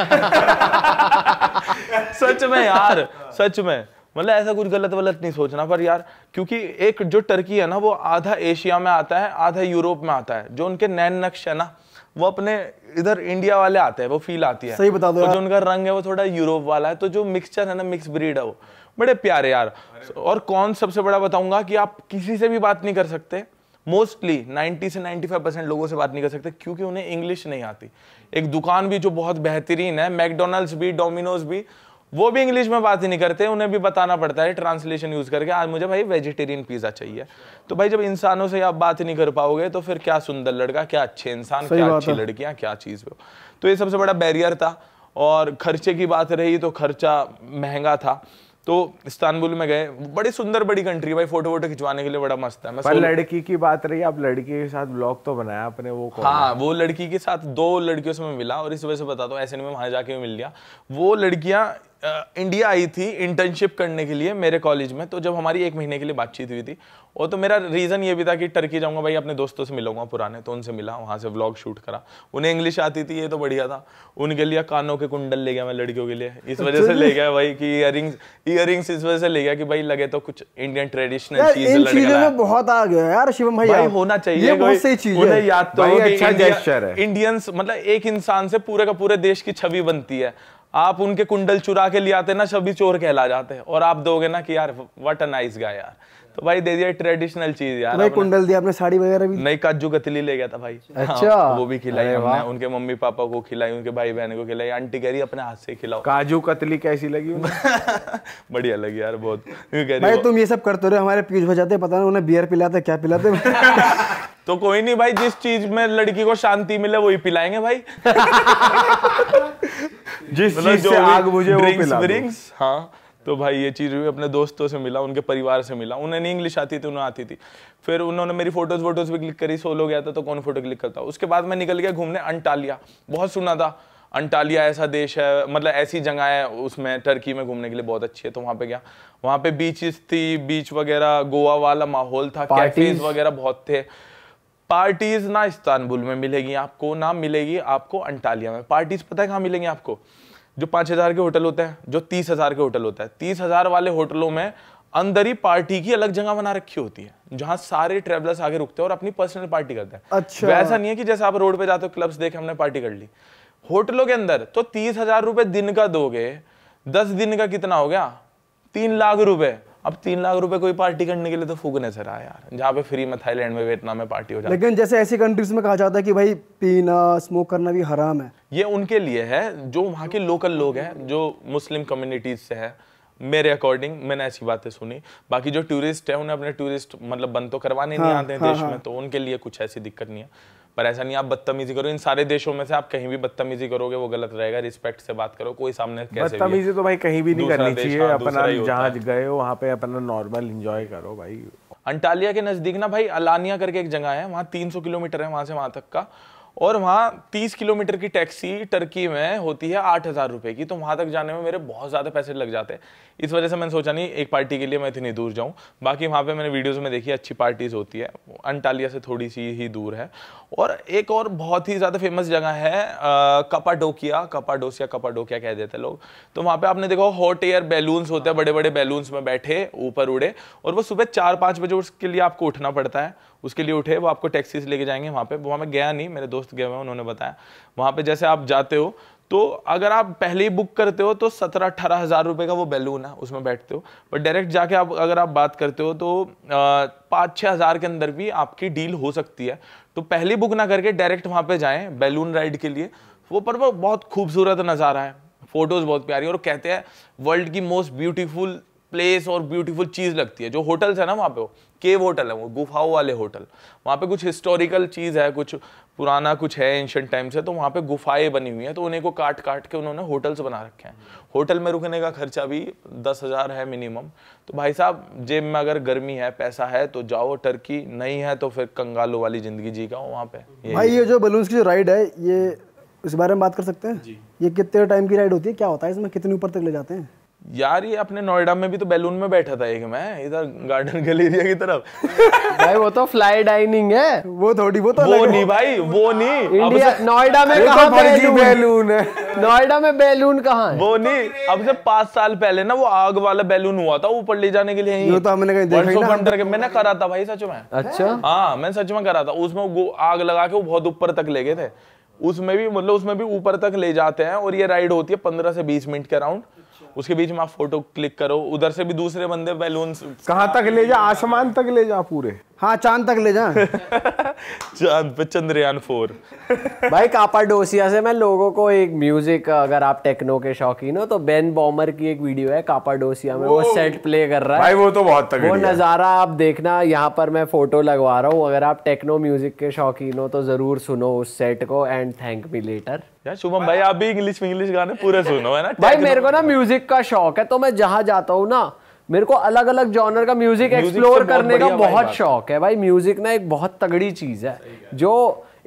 सच में यार सच में मतलब ऐसा कुछ गलत वलत नहीं सोचना पर यार क्योंकि एक जो टर्की है ना वो आधा एशिया में आता है आधा यूरोप में आता है जो उनके नैन नक्श है ना वो अपने इधर इंडिया वाले आते हैं वो फील आती है सही बता दो जो उनका रंग है वो थोड़ा यूरोप वाला है तो जो मिक्सचर है ना मिक्स ब्रीड है वो बड़े प्यारे यार और कौन सबसे बड़ा बताऊंगा कि आप किसी से भी बात नहीं कर सकते मोस्टली 90 से 95 परसेंट लोगों से बात नहीं कर सकते क्योंकि उन्हें इंग्लिश नहीं आती एक दुकान भी जो बहुत बेहतरीन है मैकडोनल्ड्स भी डोमिनोज भी वो भी इंग्लिश में बात ही नहीं करते उन्हें भी बताना पड़ता है ट्रांसलेशन यूज़ करके आज मुझे भाई वेजिटेरियन पिज़्ज़ा चाहिए तो भाई जब इंसानों से आप बात ही नहीं कर पाओगे तो फिर क्या सुंदर लड़का क्या अच्छे इंसान क्या अच्छी लड़कियां क्या चीज़ हो तो ये सबसे बड़ा बैरियर था और खर्चे की बात रही तो खर्चा महंगा था तो इस्तानबुल में गए बड़ी सुंदर बड़ी कंट्री भाई फोटो वोटो खिंचवाने के लिए बड़ा मस्त है पर लड़की की बात रही आप लड़की के साथ ब्लॉग तो बनाया अपने वो कौन हाँ वो लड़की के साथ दो लड़कियों से मैं मिला और इस वजह से बताता हूँ ऐसे में वहां जाके मिल गया वो लड़कियाँ इंडिया आई थी इंटर्नशिप करने के लिए मेरे कॉलेज में तो जब हमारी एक महीने के लिए बातचीत हुई थी और तो मेरा रीज़न ये भी था कि टर्की जाऊंगा भाई अपने दोस्तों से मिलूंगा पुराने तो उनसे मिला वहाँ से व्लॉग शूट करा उन्हें इंग्लिश आती थी ये तो बढ़िया था उनके लिए कानों के कुंडल ले गया मैं लड़कियों के लिए इस वजह से ले गया भाई कि इयर इयर इस वजह से ले गया कि भाई लगे तो कुछ इंडियन ट्रेडिशनल चीज बहुत आ गया यार शिवम भाई, भाई होना चाहिए उन्हें याद तो इंडियंस अच्छा मतलब एक इंसान से पूरे का पूरे देश की छवि बनती है आप उनके कुंडल चुरा के ले आते ना सभी चोर कहला जाते हैं और आप दोगे ना कि यार वट अ नाइस गाय यार तो भाई दे दिया ट्रेडिशनल चीज यार भाई कुंडल दिया आपने साड़ी वगैरह भी नहीं काजू कतली ले गया था भाई हाँ, अच्छा हाँ, वो भी खिलाई हमने उनके मम्मी पापा को खिलाई उनके भाई बहन को खिलाई आंटी कह रही अपने हाथ से खिलाओ काजू कतली कैसी लगी बढ़िया लगी यार बहुत भाई तुम ये सब करते रहे हमारे पीछ हो जाते पता ना उन्हें बियर पिलाते क्या पिलाते तो कोई नहीं भाई जिस चीज में लड़की को शांति मिले वही पिलाएंगे भाई जिस मतलब चीज से आग बुझे वो पिला हाँ तो भाई ये चीज़ भी अपने दोस्तों से मिला उनके परिवार से मिला उन्हें नहीं इंग्लिश आती थी उन्हें आती थी फिर उन्होंने मेरी फोटोज वोटोज भी क्लिक करी सोलो गया था तो कौन फोटो क्लिक करता उसके बाद मैं निकल गया घूमने अंटालिया बहुत सुना था अंटालिया ऐसा देश है मतलब ऐसी जगह है उसमें टर्की में घूमने के लिए बहुत अच्छी है तो वहाँ पे गया वहाँ पे बीचेस थी बीच वगैरह गोवा वाला माहौल था कैफेज वगैरह बहुत थे पार्टीज ना इस्तानबुल में मिलेगी आपको ना मिलेगी आपको अंटालिया में पार्टीज पता है कहाँ मिलेंगी आपको जो पाँच हज़ार के होटल होते हैं जो तीस हज़ार के होटल होता है तीस हज़ार वाले होटलों में अंदर ही पार्टी की अलग जगह बना रखी होती है जहाँ सारे ट्रेवलर्स आगे रुकते हैं और अपनी पर्सनल पार्टी करते हैं अच्छा वैसा नहीं है कि जैसे आप रोड पे जाते हो क्लब्स देखे हमने पार्टी कर ली होटलों के अंदर तो तीस हजार रुपये दिन का दोगे दस दिन का कितना हो गया तीन लाख रुपए अब तीन लाख रुपए कोई पार्टी करने के लिए तो फूकने से रहा यार जहाँ पे फ्री में थाईलैंड में वियतनाम में पार्टी हो जाए लेकिन जैसे ऐसी कंट्रीज में कहा जाता है कि भाई पीना स्मोक करना भी हराम है ये उनके लिए है जो वहाँ के लोकल लोग हैं जो मुस्लिम कम्युनिटीज से है मेरे अकॉर्डिंग मैंने ऐसी बातें सुनी बाकी जो टूरिस्ट है उन्हें अपने टूरिस्ट मतलब बंद तो करवाने हाँ, नहीं आते हैं हाँ, देश हाँ, में तो उनके लिए कुछ ऐसी दिक्कत नहीं है पर ऐसा नहीं आप बदतमीजी करो इन सारे देशों में से आप कहीं भी बदतमीजी करोगे वो गलत रहेगा रिस्पेक्ट से बात करो कोई सामने कैसे बदतमीजी तो भाई कहीं भी नहीं करनी चाहिए हाँ, अपना जहाँ गए वहाँ पे अपना नॉर्मल इंजॉय करो भाई अंटालिया के नज़दीक ना भाई अलानिया करके एक जगह है वहाँ 300 किलोमीटर है वहाँ से वहाँ तक का और वहाँ तीस किलोमीटर की टैक्सी टर्की में होती है आठ हज़ार रुपये की तो वहाँ तक जाने में मेरे बहुत ज़्यादा पैसे लग जाते हैं इस वजह से मैंने सोचा नहीं एक पार्टी के लिए मैं इतनी दूर जाऊँ बाकी वहाँ पे मैंने वीडियोस में देखी अच्छी पार्टीज़ होती है अंटालिया से थोड़ी सी ही दूर है और एक और बहुत ही ज़्यादा फेमस जगह है कपाडोकिया कपाडोसिया कपाडोकिया कह देते हैं लोग तो वहाँ पर आपने देखा हॉट एयर बैलून्स होते हैं बड़े बड़े बैलून्स में बैठे ऊपर उड़े और वो सुबह चार पाँच बजे उसके लिए आपको उठना पड़ता है उसके लिए उठे वो आपको टैक्सी लेके जाएंगे वहाँ पे वहाँ मैं गया नहीं मेरे दोस्त गए हुए हैं उन्होंने बताया वहाँ पे जैसे आप जाते हो तो अगर आप पहले ही बुक करते हो तो सत्रह अठारह हज़ार रुपये का वो बैलून है उसमें बैठते हो बट डायरेक्ट जाके आप अगर आप बात करते हो तो पाँच छः हज़ार के अंदर भी आपकी डील हो सकती है तो पहले बुक ना करके डायरेक्ट वहाँ पे जाएं बैलून राइड के लिए वो पर वो बहुत खूबसूरत नज़ारा है फ़ोटोज़ बहुत प्यारी और कहते हैं वर्ल्ड की मोस्ट ब्यूटीफुल प्लेस और ब्यूटीफुल चीज़ लगती है जो होटल्स है ना वहाँ पे वो केव होटल है वो गुफाओं वाले होटल वहाँ पे कुछ हिस्टोरिकल चीज़ है कुछ पुराना कुछ है एंशंट टाइम से तो वहाँ पे गुफाएं बनी हुई हैं तो उन्हें को काट काट के उन्होंने होटल्स बना रखे हैं होटल में रुकने का खर्चा भी दस हज़ार है मिनिमम तो भाई साहब जेब में अगर गर्मी है पैसा है तो जाओ टर्की नहीं है तो फिर कंगालों वाली ज़िंदगी जी का वहाँ पे भाई ये जो बलून्स की जो राइड है ये इस बारे में बात कर सकते हैं ये कितने टाइम की राइड होती है क्या होता है इसमें कितने ऊपर तक ले जाते हैं यार ये अपने नोएडा में भी तो बैलून में बैठा था एक मैं इधर गार्डन गलेरिया की तरफ भाई वो तो फ्लाई डाइनिंग है वो थोड़ी वो तो वो नहीं भाई वो नहीं इंडिया नोएडा में कहा तो बैलून है नोएडा में बैलून कहाँ है वो नहीं अब से पांच साल पहले ना वो आग वाला बैलून हुआ था ऊपर ले जाने के लिए ये तो हमने कहीं देखा ना मैंने करा था भाई सच में अच्छा हाँ मैंने सच में करा था उसमें वो आग लगा के वो बहुत ऊपर तक ले गए थे उसमें भी मतलब उसमें भी ऊपर तक ले जाते हैं और ये राइड होती है पंद्रह से बीस मिनट के राउंड उसके बीच में आप फोटो क्लिक करो उधर से भी दूसरे बंदे बैलून कहाँ तक ले जा आसमान तक ले जा पूरे हाँ चांद तक ले जा चांद पे चंद्रयान फोर भाई कापा डोसिया से मैं लोगों को एक म्यूजिक अगर आप टेक्नो के शौकीन हो तो बेन बॉमर की एक वीडियो है कापा डोसिया में वो, वो सेट प्ले कर रहा है भाई वो तो बहुत तगड़ी वो नज़ारा आप देखना यहाँ पर मैं फोटो लगवा रहा हूँ अगर आप टेक्नो म्यूजिक के शौकीन हो तो ज़रूर सुनो उस सेट को एंड थैंक मी लेटर यार शुभम भाई आप भी इंग्लिश इंग्लिश गाने पूरे सुनो है ना भाई मेरे को ना म्यूजिक का शौक है तो मैं जहाँ जाता हूँ ना मेरे को अलग अलग जॉनर का म्यूजिक एक्सप्लोर तो करने का बहुत शौक है भाई म्यूजिक ना एक बहुत तगड़ी चीज है जो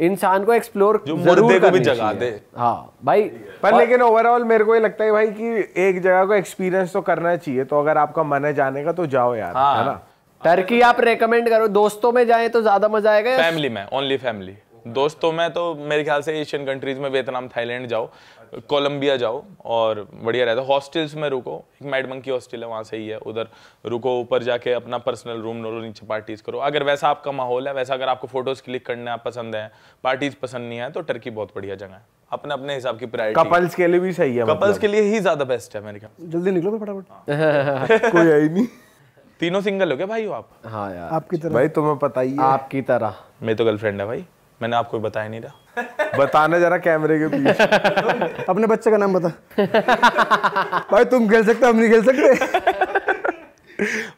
इंसान को एक्सप्लोर जरूर को भी जगा दे हाँ भाई पर लेकिन ओवरऑल मेरे को ये लगता है भाई कि एक जगह को एक्सपीरियंस तो करना चाहिए तो अगर आपका मन है जाने का तो जाओ यार है हाँ। ना टर्की आप रेकमेंड करो दोस्तों में जाए तो ज्यादा मजा आएगा फैमिली में ओनली फैमिली दोस्तों में तो मेरे ख्याल से एशियन कंट्रीज़ में वियतनाम थाईलैंड जाओ कोलंबिया जाओ और बढ़िया रहता है हॉस्टल्स में रुको एक मैडमंग की हॉस्टल है वहाँ से ही है उधर रुको ऊपर जाके अपना पर्सनल रूम लो नीचे पार्टीज़ करो अगर वैसा आपका माहौल है वैसा अगर आपको फ़ोटोज़ क्लिक करने आप पसंद है पार्टीज़ पसंद नहीं है तो टर्की बहुत बढ़िया जगह है अपने अपने हिसाब की प्रायोरिटी कपल्स के लिए भी सही है कपल्स मतलब। के लिए ही ज़्यादा बेस्ट है मेरे ख्याल जल्दी निकलो फटाफट हाँ। कोई आई नहीं तीनों सिंगल हो गए भाई हो आप हाँ यार आपकी तरह भाई तुम्हें पता ही है आपकी तरह मेरी तो गर्लफ्रेंड है भाई मैंने आपको बताया नहीं रहा बताने जरा कैमरे के पीछे अपने बच्चे का नाम बता भाई तुम खेल सकते हम नहीं खेल सकते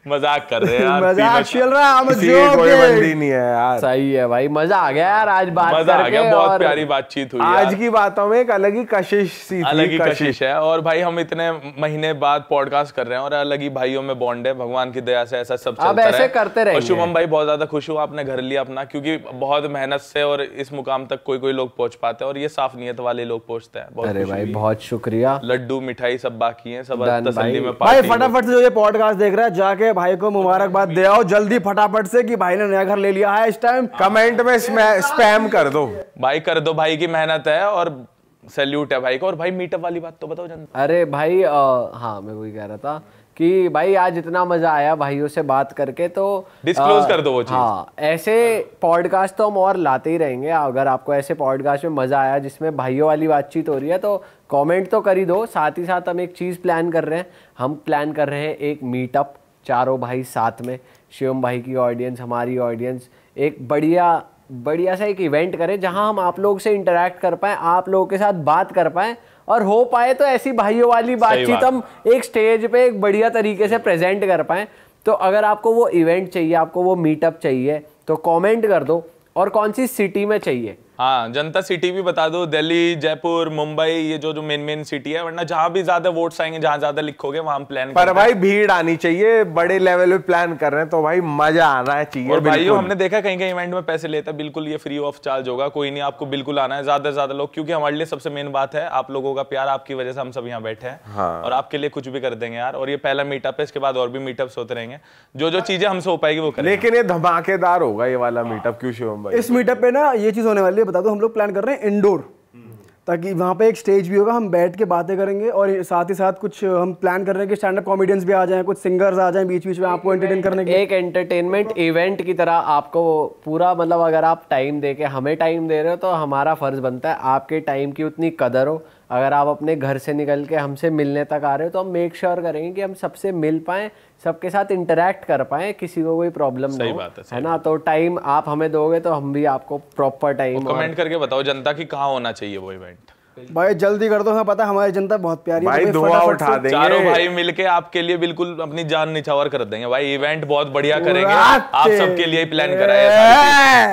मजाक कर रहे हैं मजाक चल रहा है कोई बंदी नहीं है यार सही है भाई मजा आ गया यार आज बात मजा आ गया बहुत प्यारी बातचीत हुई आज की बातों में एक अलग ही कशिश सी अलग ही कशिश है और भाई हम इतने महीने बाद पॉडकास्ट कर रहे हैं और अलग ही भाइयों में बॉन्ड है भगवान की दया से ऐसा सब चलता ऐसे करते रहे शुभम भाई बहुत ज्यादा खुश हुआ आपने घर लिया अपना क्योंकि बहुत मेहनत से और इस मुकाम तक कोई कोई लोग पहुंच पाते हैं और ये साफ नियत वाले लोग पहुंचते हैं अरे भाई बहुत शुक्रिया लड्डू मिठाई सब बाकी है सब तसली में भाई फटाफट से जो ये पॉडकास्ट देख रहे हैं बेटा जाके भाई को मुबारकबाद दे आओ जल्दी फटाफट से कि भाई ने नया घर ले लिया है इस टाइम कमेंट में स्पैम कर दो भाई कर दो भाई की मेहनत है और सैल्यूट है भाई को और भाई मीटअप वाली बात तो बताओ जनता अरे भाई हाँ मैं वही कह रहा था कि भाई आज इतना मजा आया भाइयों से बात करके तो डिस्क्लोज कर दो वो चीज़ हाँ ऐसे पॉडकास्ट तो हम और लाते ही रहेंगे अगर आपको ऐसे पॉडकास्ट में मज़ा आया जिसमें भाइयों वाली बातचीत हो रही है तो कमेंट तो कर ही दो साथ ही साथ हम एक चीज़ प्लान कर रहे हैं हम प्लान कर रहे हैं एक मीटअप चारों भाई साथ में शिवम भाई की ऑडियंस हमारी ऑडियंस एक बढ़िया बढ़िया सा एक इवेंट करें जहां हम आप लोग से इंटरेक्ट कर पाएँ आप लोगों के साथ बात कर पाएँ और हो पाए तो ऐसी भाइयों वाली बातचीत हम एक स्टेज पे एक बढ़िया तरीके से प्रेजेंट कर पाए तो अगर आपको वो इवेंट चाहिए आपको वो मीटअप चाहिए तो कमेंट कर दो और कौन सी सिटी में चाहिए हाँ जनता सिटी भी बता दो दिल्ली जयपुर मुंबई ये जो जो मेन मेन सिटी है वरना जहां भी ज्यादा वोट्स आएंगे जहां ज्यादा लिखोगे वहां प्लान पर भाई भीड़ आनी चाहिए बड़े लेवल पे प्लान कर रहे हैं तो भाई मजा आना चाहिए और भाई हमने देखा कहीं कहीं इवेंट में पैसे लेता बिल्कुल ये फ्री ऑफ चार्ज होगा कोई नहीं आपको बिल्कुल आना है ज्यादा से ज्यादा लोग क्योंकि हमारे लिए सबसे मेन बात है आप लोगों का प्यार आपकी वजह से हम सब यहाँ बैठे हैं हाँ। और आपके लिए कुछ भी कर देंगे यार और ये पहला मीटअप है इसके बाद और भी मीटअप होते रहेंगे जो जो चीजें हमसे हो पाएगी वो लेकिन ये धमाकेदार होगा ये वाला मीटअप क्यों शिवम भाई इस मीटअप पे ना ये चीज होने वाली है बता दो हम लोग प्लान कर रहे हैं इंडोर ताकि वहाँ पे एक स्टेज भी होगा हम बैठ के बातें करेंगे और साथ ही साथ कुछ हम प्लान कर रहे हैं कि स्टैंड अप कॉमेडियंस भी आ जाएं कुछ सिंगर्स आ जाएं बीच बीच में आपको एंटरटेन करने के एक एंटरटेनमेंट इवेंट की तरह आपको पूरा मतलब अगर आप टाइम दे के हमें टाइम दे रहे हो तो हमारा फ़र्ज़ बनता है आपके टाइम की उतनी कदर हो अगर आप अपने घर से निकल के हमसे मिलने तक आ रहे हो तो हम मेक श्योर करेंगे कि हम सबसे मिल पाएँ सबके साथ इंटरेक्ट कर पाए किसी को कोई प्रॉब्लम नहीं बात है, सही है ना तो टाइम आप हमें दोगे तो हम भी आपको प्रॉपर टाइम कमेंट करके बताओ जनता की कहाँ होना चाहिए वो इवेंट भाई जल्दी कर दो हमें पता हमारी जनता बहुत प्यारी भाई दुआ उठा देंगे चारों भाई मिलके आपके लिए बिल्कुल अपनी जान निछावर कर देंगे भाई इवेंट बहुत बढ़िया करेंगे आप सबके लिए प्लान कराया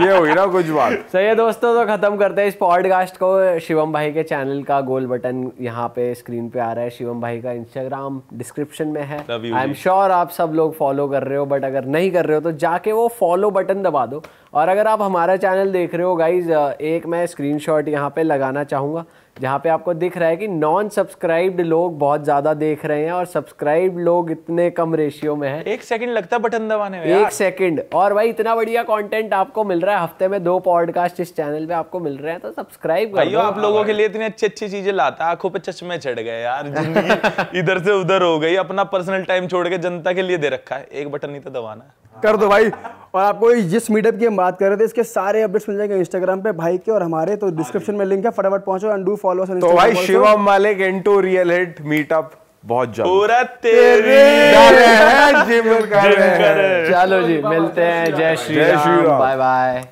ये हो ना कुछ बात सही है दोस्तों तो खत्म करते हैं इस पॉडकास्ट को शिवम भाई के चैनल का गोल बटन यहाँ पे स्क्रीन पे आ रहा है शिवम भाई का इंस्टाग्राम डिस्क्रिप्शन में है आई एम श्योर आप सब लोग फॉलो कर रहे हो बट अगर नहीं कर रहे हो तो जाके वो फॉलो बटन दबा दो और अगर आप हमारा चैनल देख रहे हो गाइज एक मैं स्क्रीन शॉट यहाँ पर लगाना चाहूँगा जहाँ पे आपको दिख रहा है कि नॉन सब्सक्राइब्ड लोग बहुत ज़्यादा देख रहे हैं और सब्सक्राइब लोग इतने कम रेशियो में हैं एक सेकंड लगता है बटन दबाने में एक सेकंड और भाई इतना बढ़िया कंटेंट आपको मिल रहा है हफ्ते में दो पॉडकास्ट इस चैनल पे आपको मिल रहे हैं तो सब्सक्राइब करो आप लोगों हाँ के लिए इतनी अच्छी अच्छी चीजें लाता आंखों पर चश्मे चढ़ गए यार इधर से उधर हो गई अपना पर्सनल टाइम छोड़ के जनता के लिए दे रखा है एक बटन नहीं तो दबाना कर दो भाई और आपको जिस मीटअप की हम बात कर रहे थे इसके सारे अपडेट्स मिल जाएंगे इंस्टाग्राम पे भाई के और हमारे तो डिस्क्रिप्शन में लिंक है फटाफट पहुंचो एंड डू फॉलो तो भाई शिवम मालिक इनटू रियल हिट मीटअप बहुत जल्द पूरा तेरे जिम कर चलो जी मिलते हैं जय श्री राम बाय बाय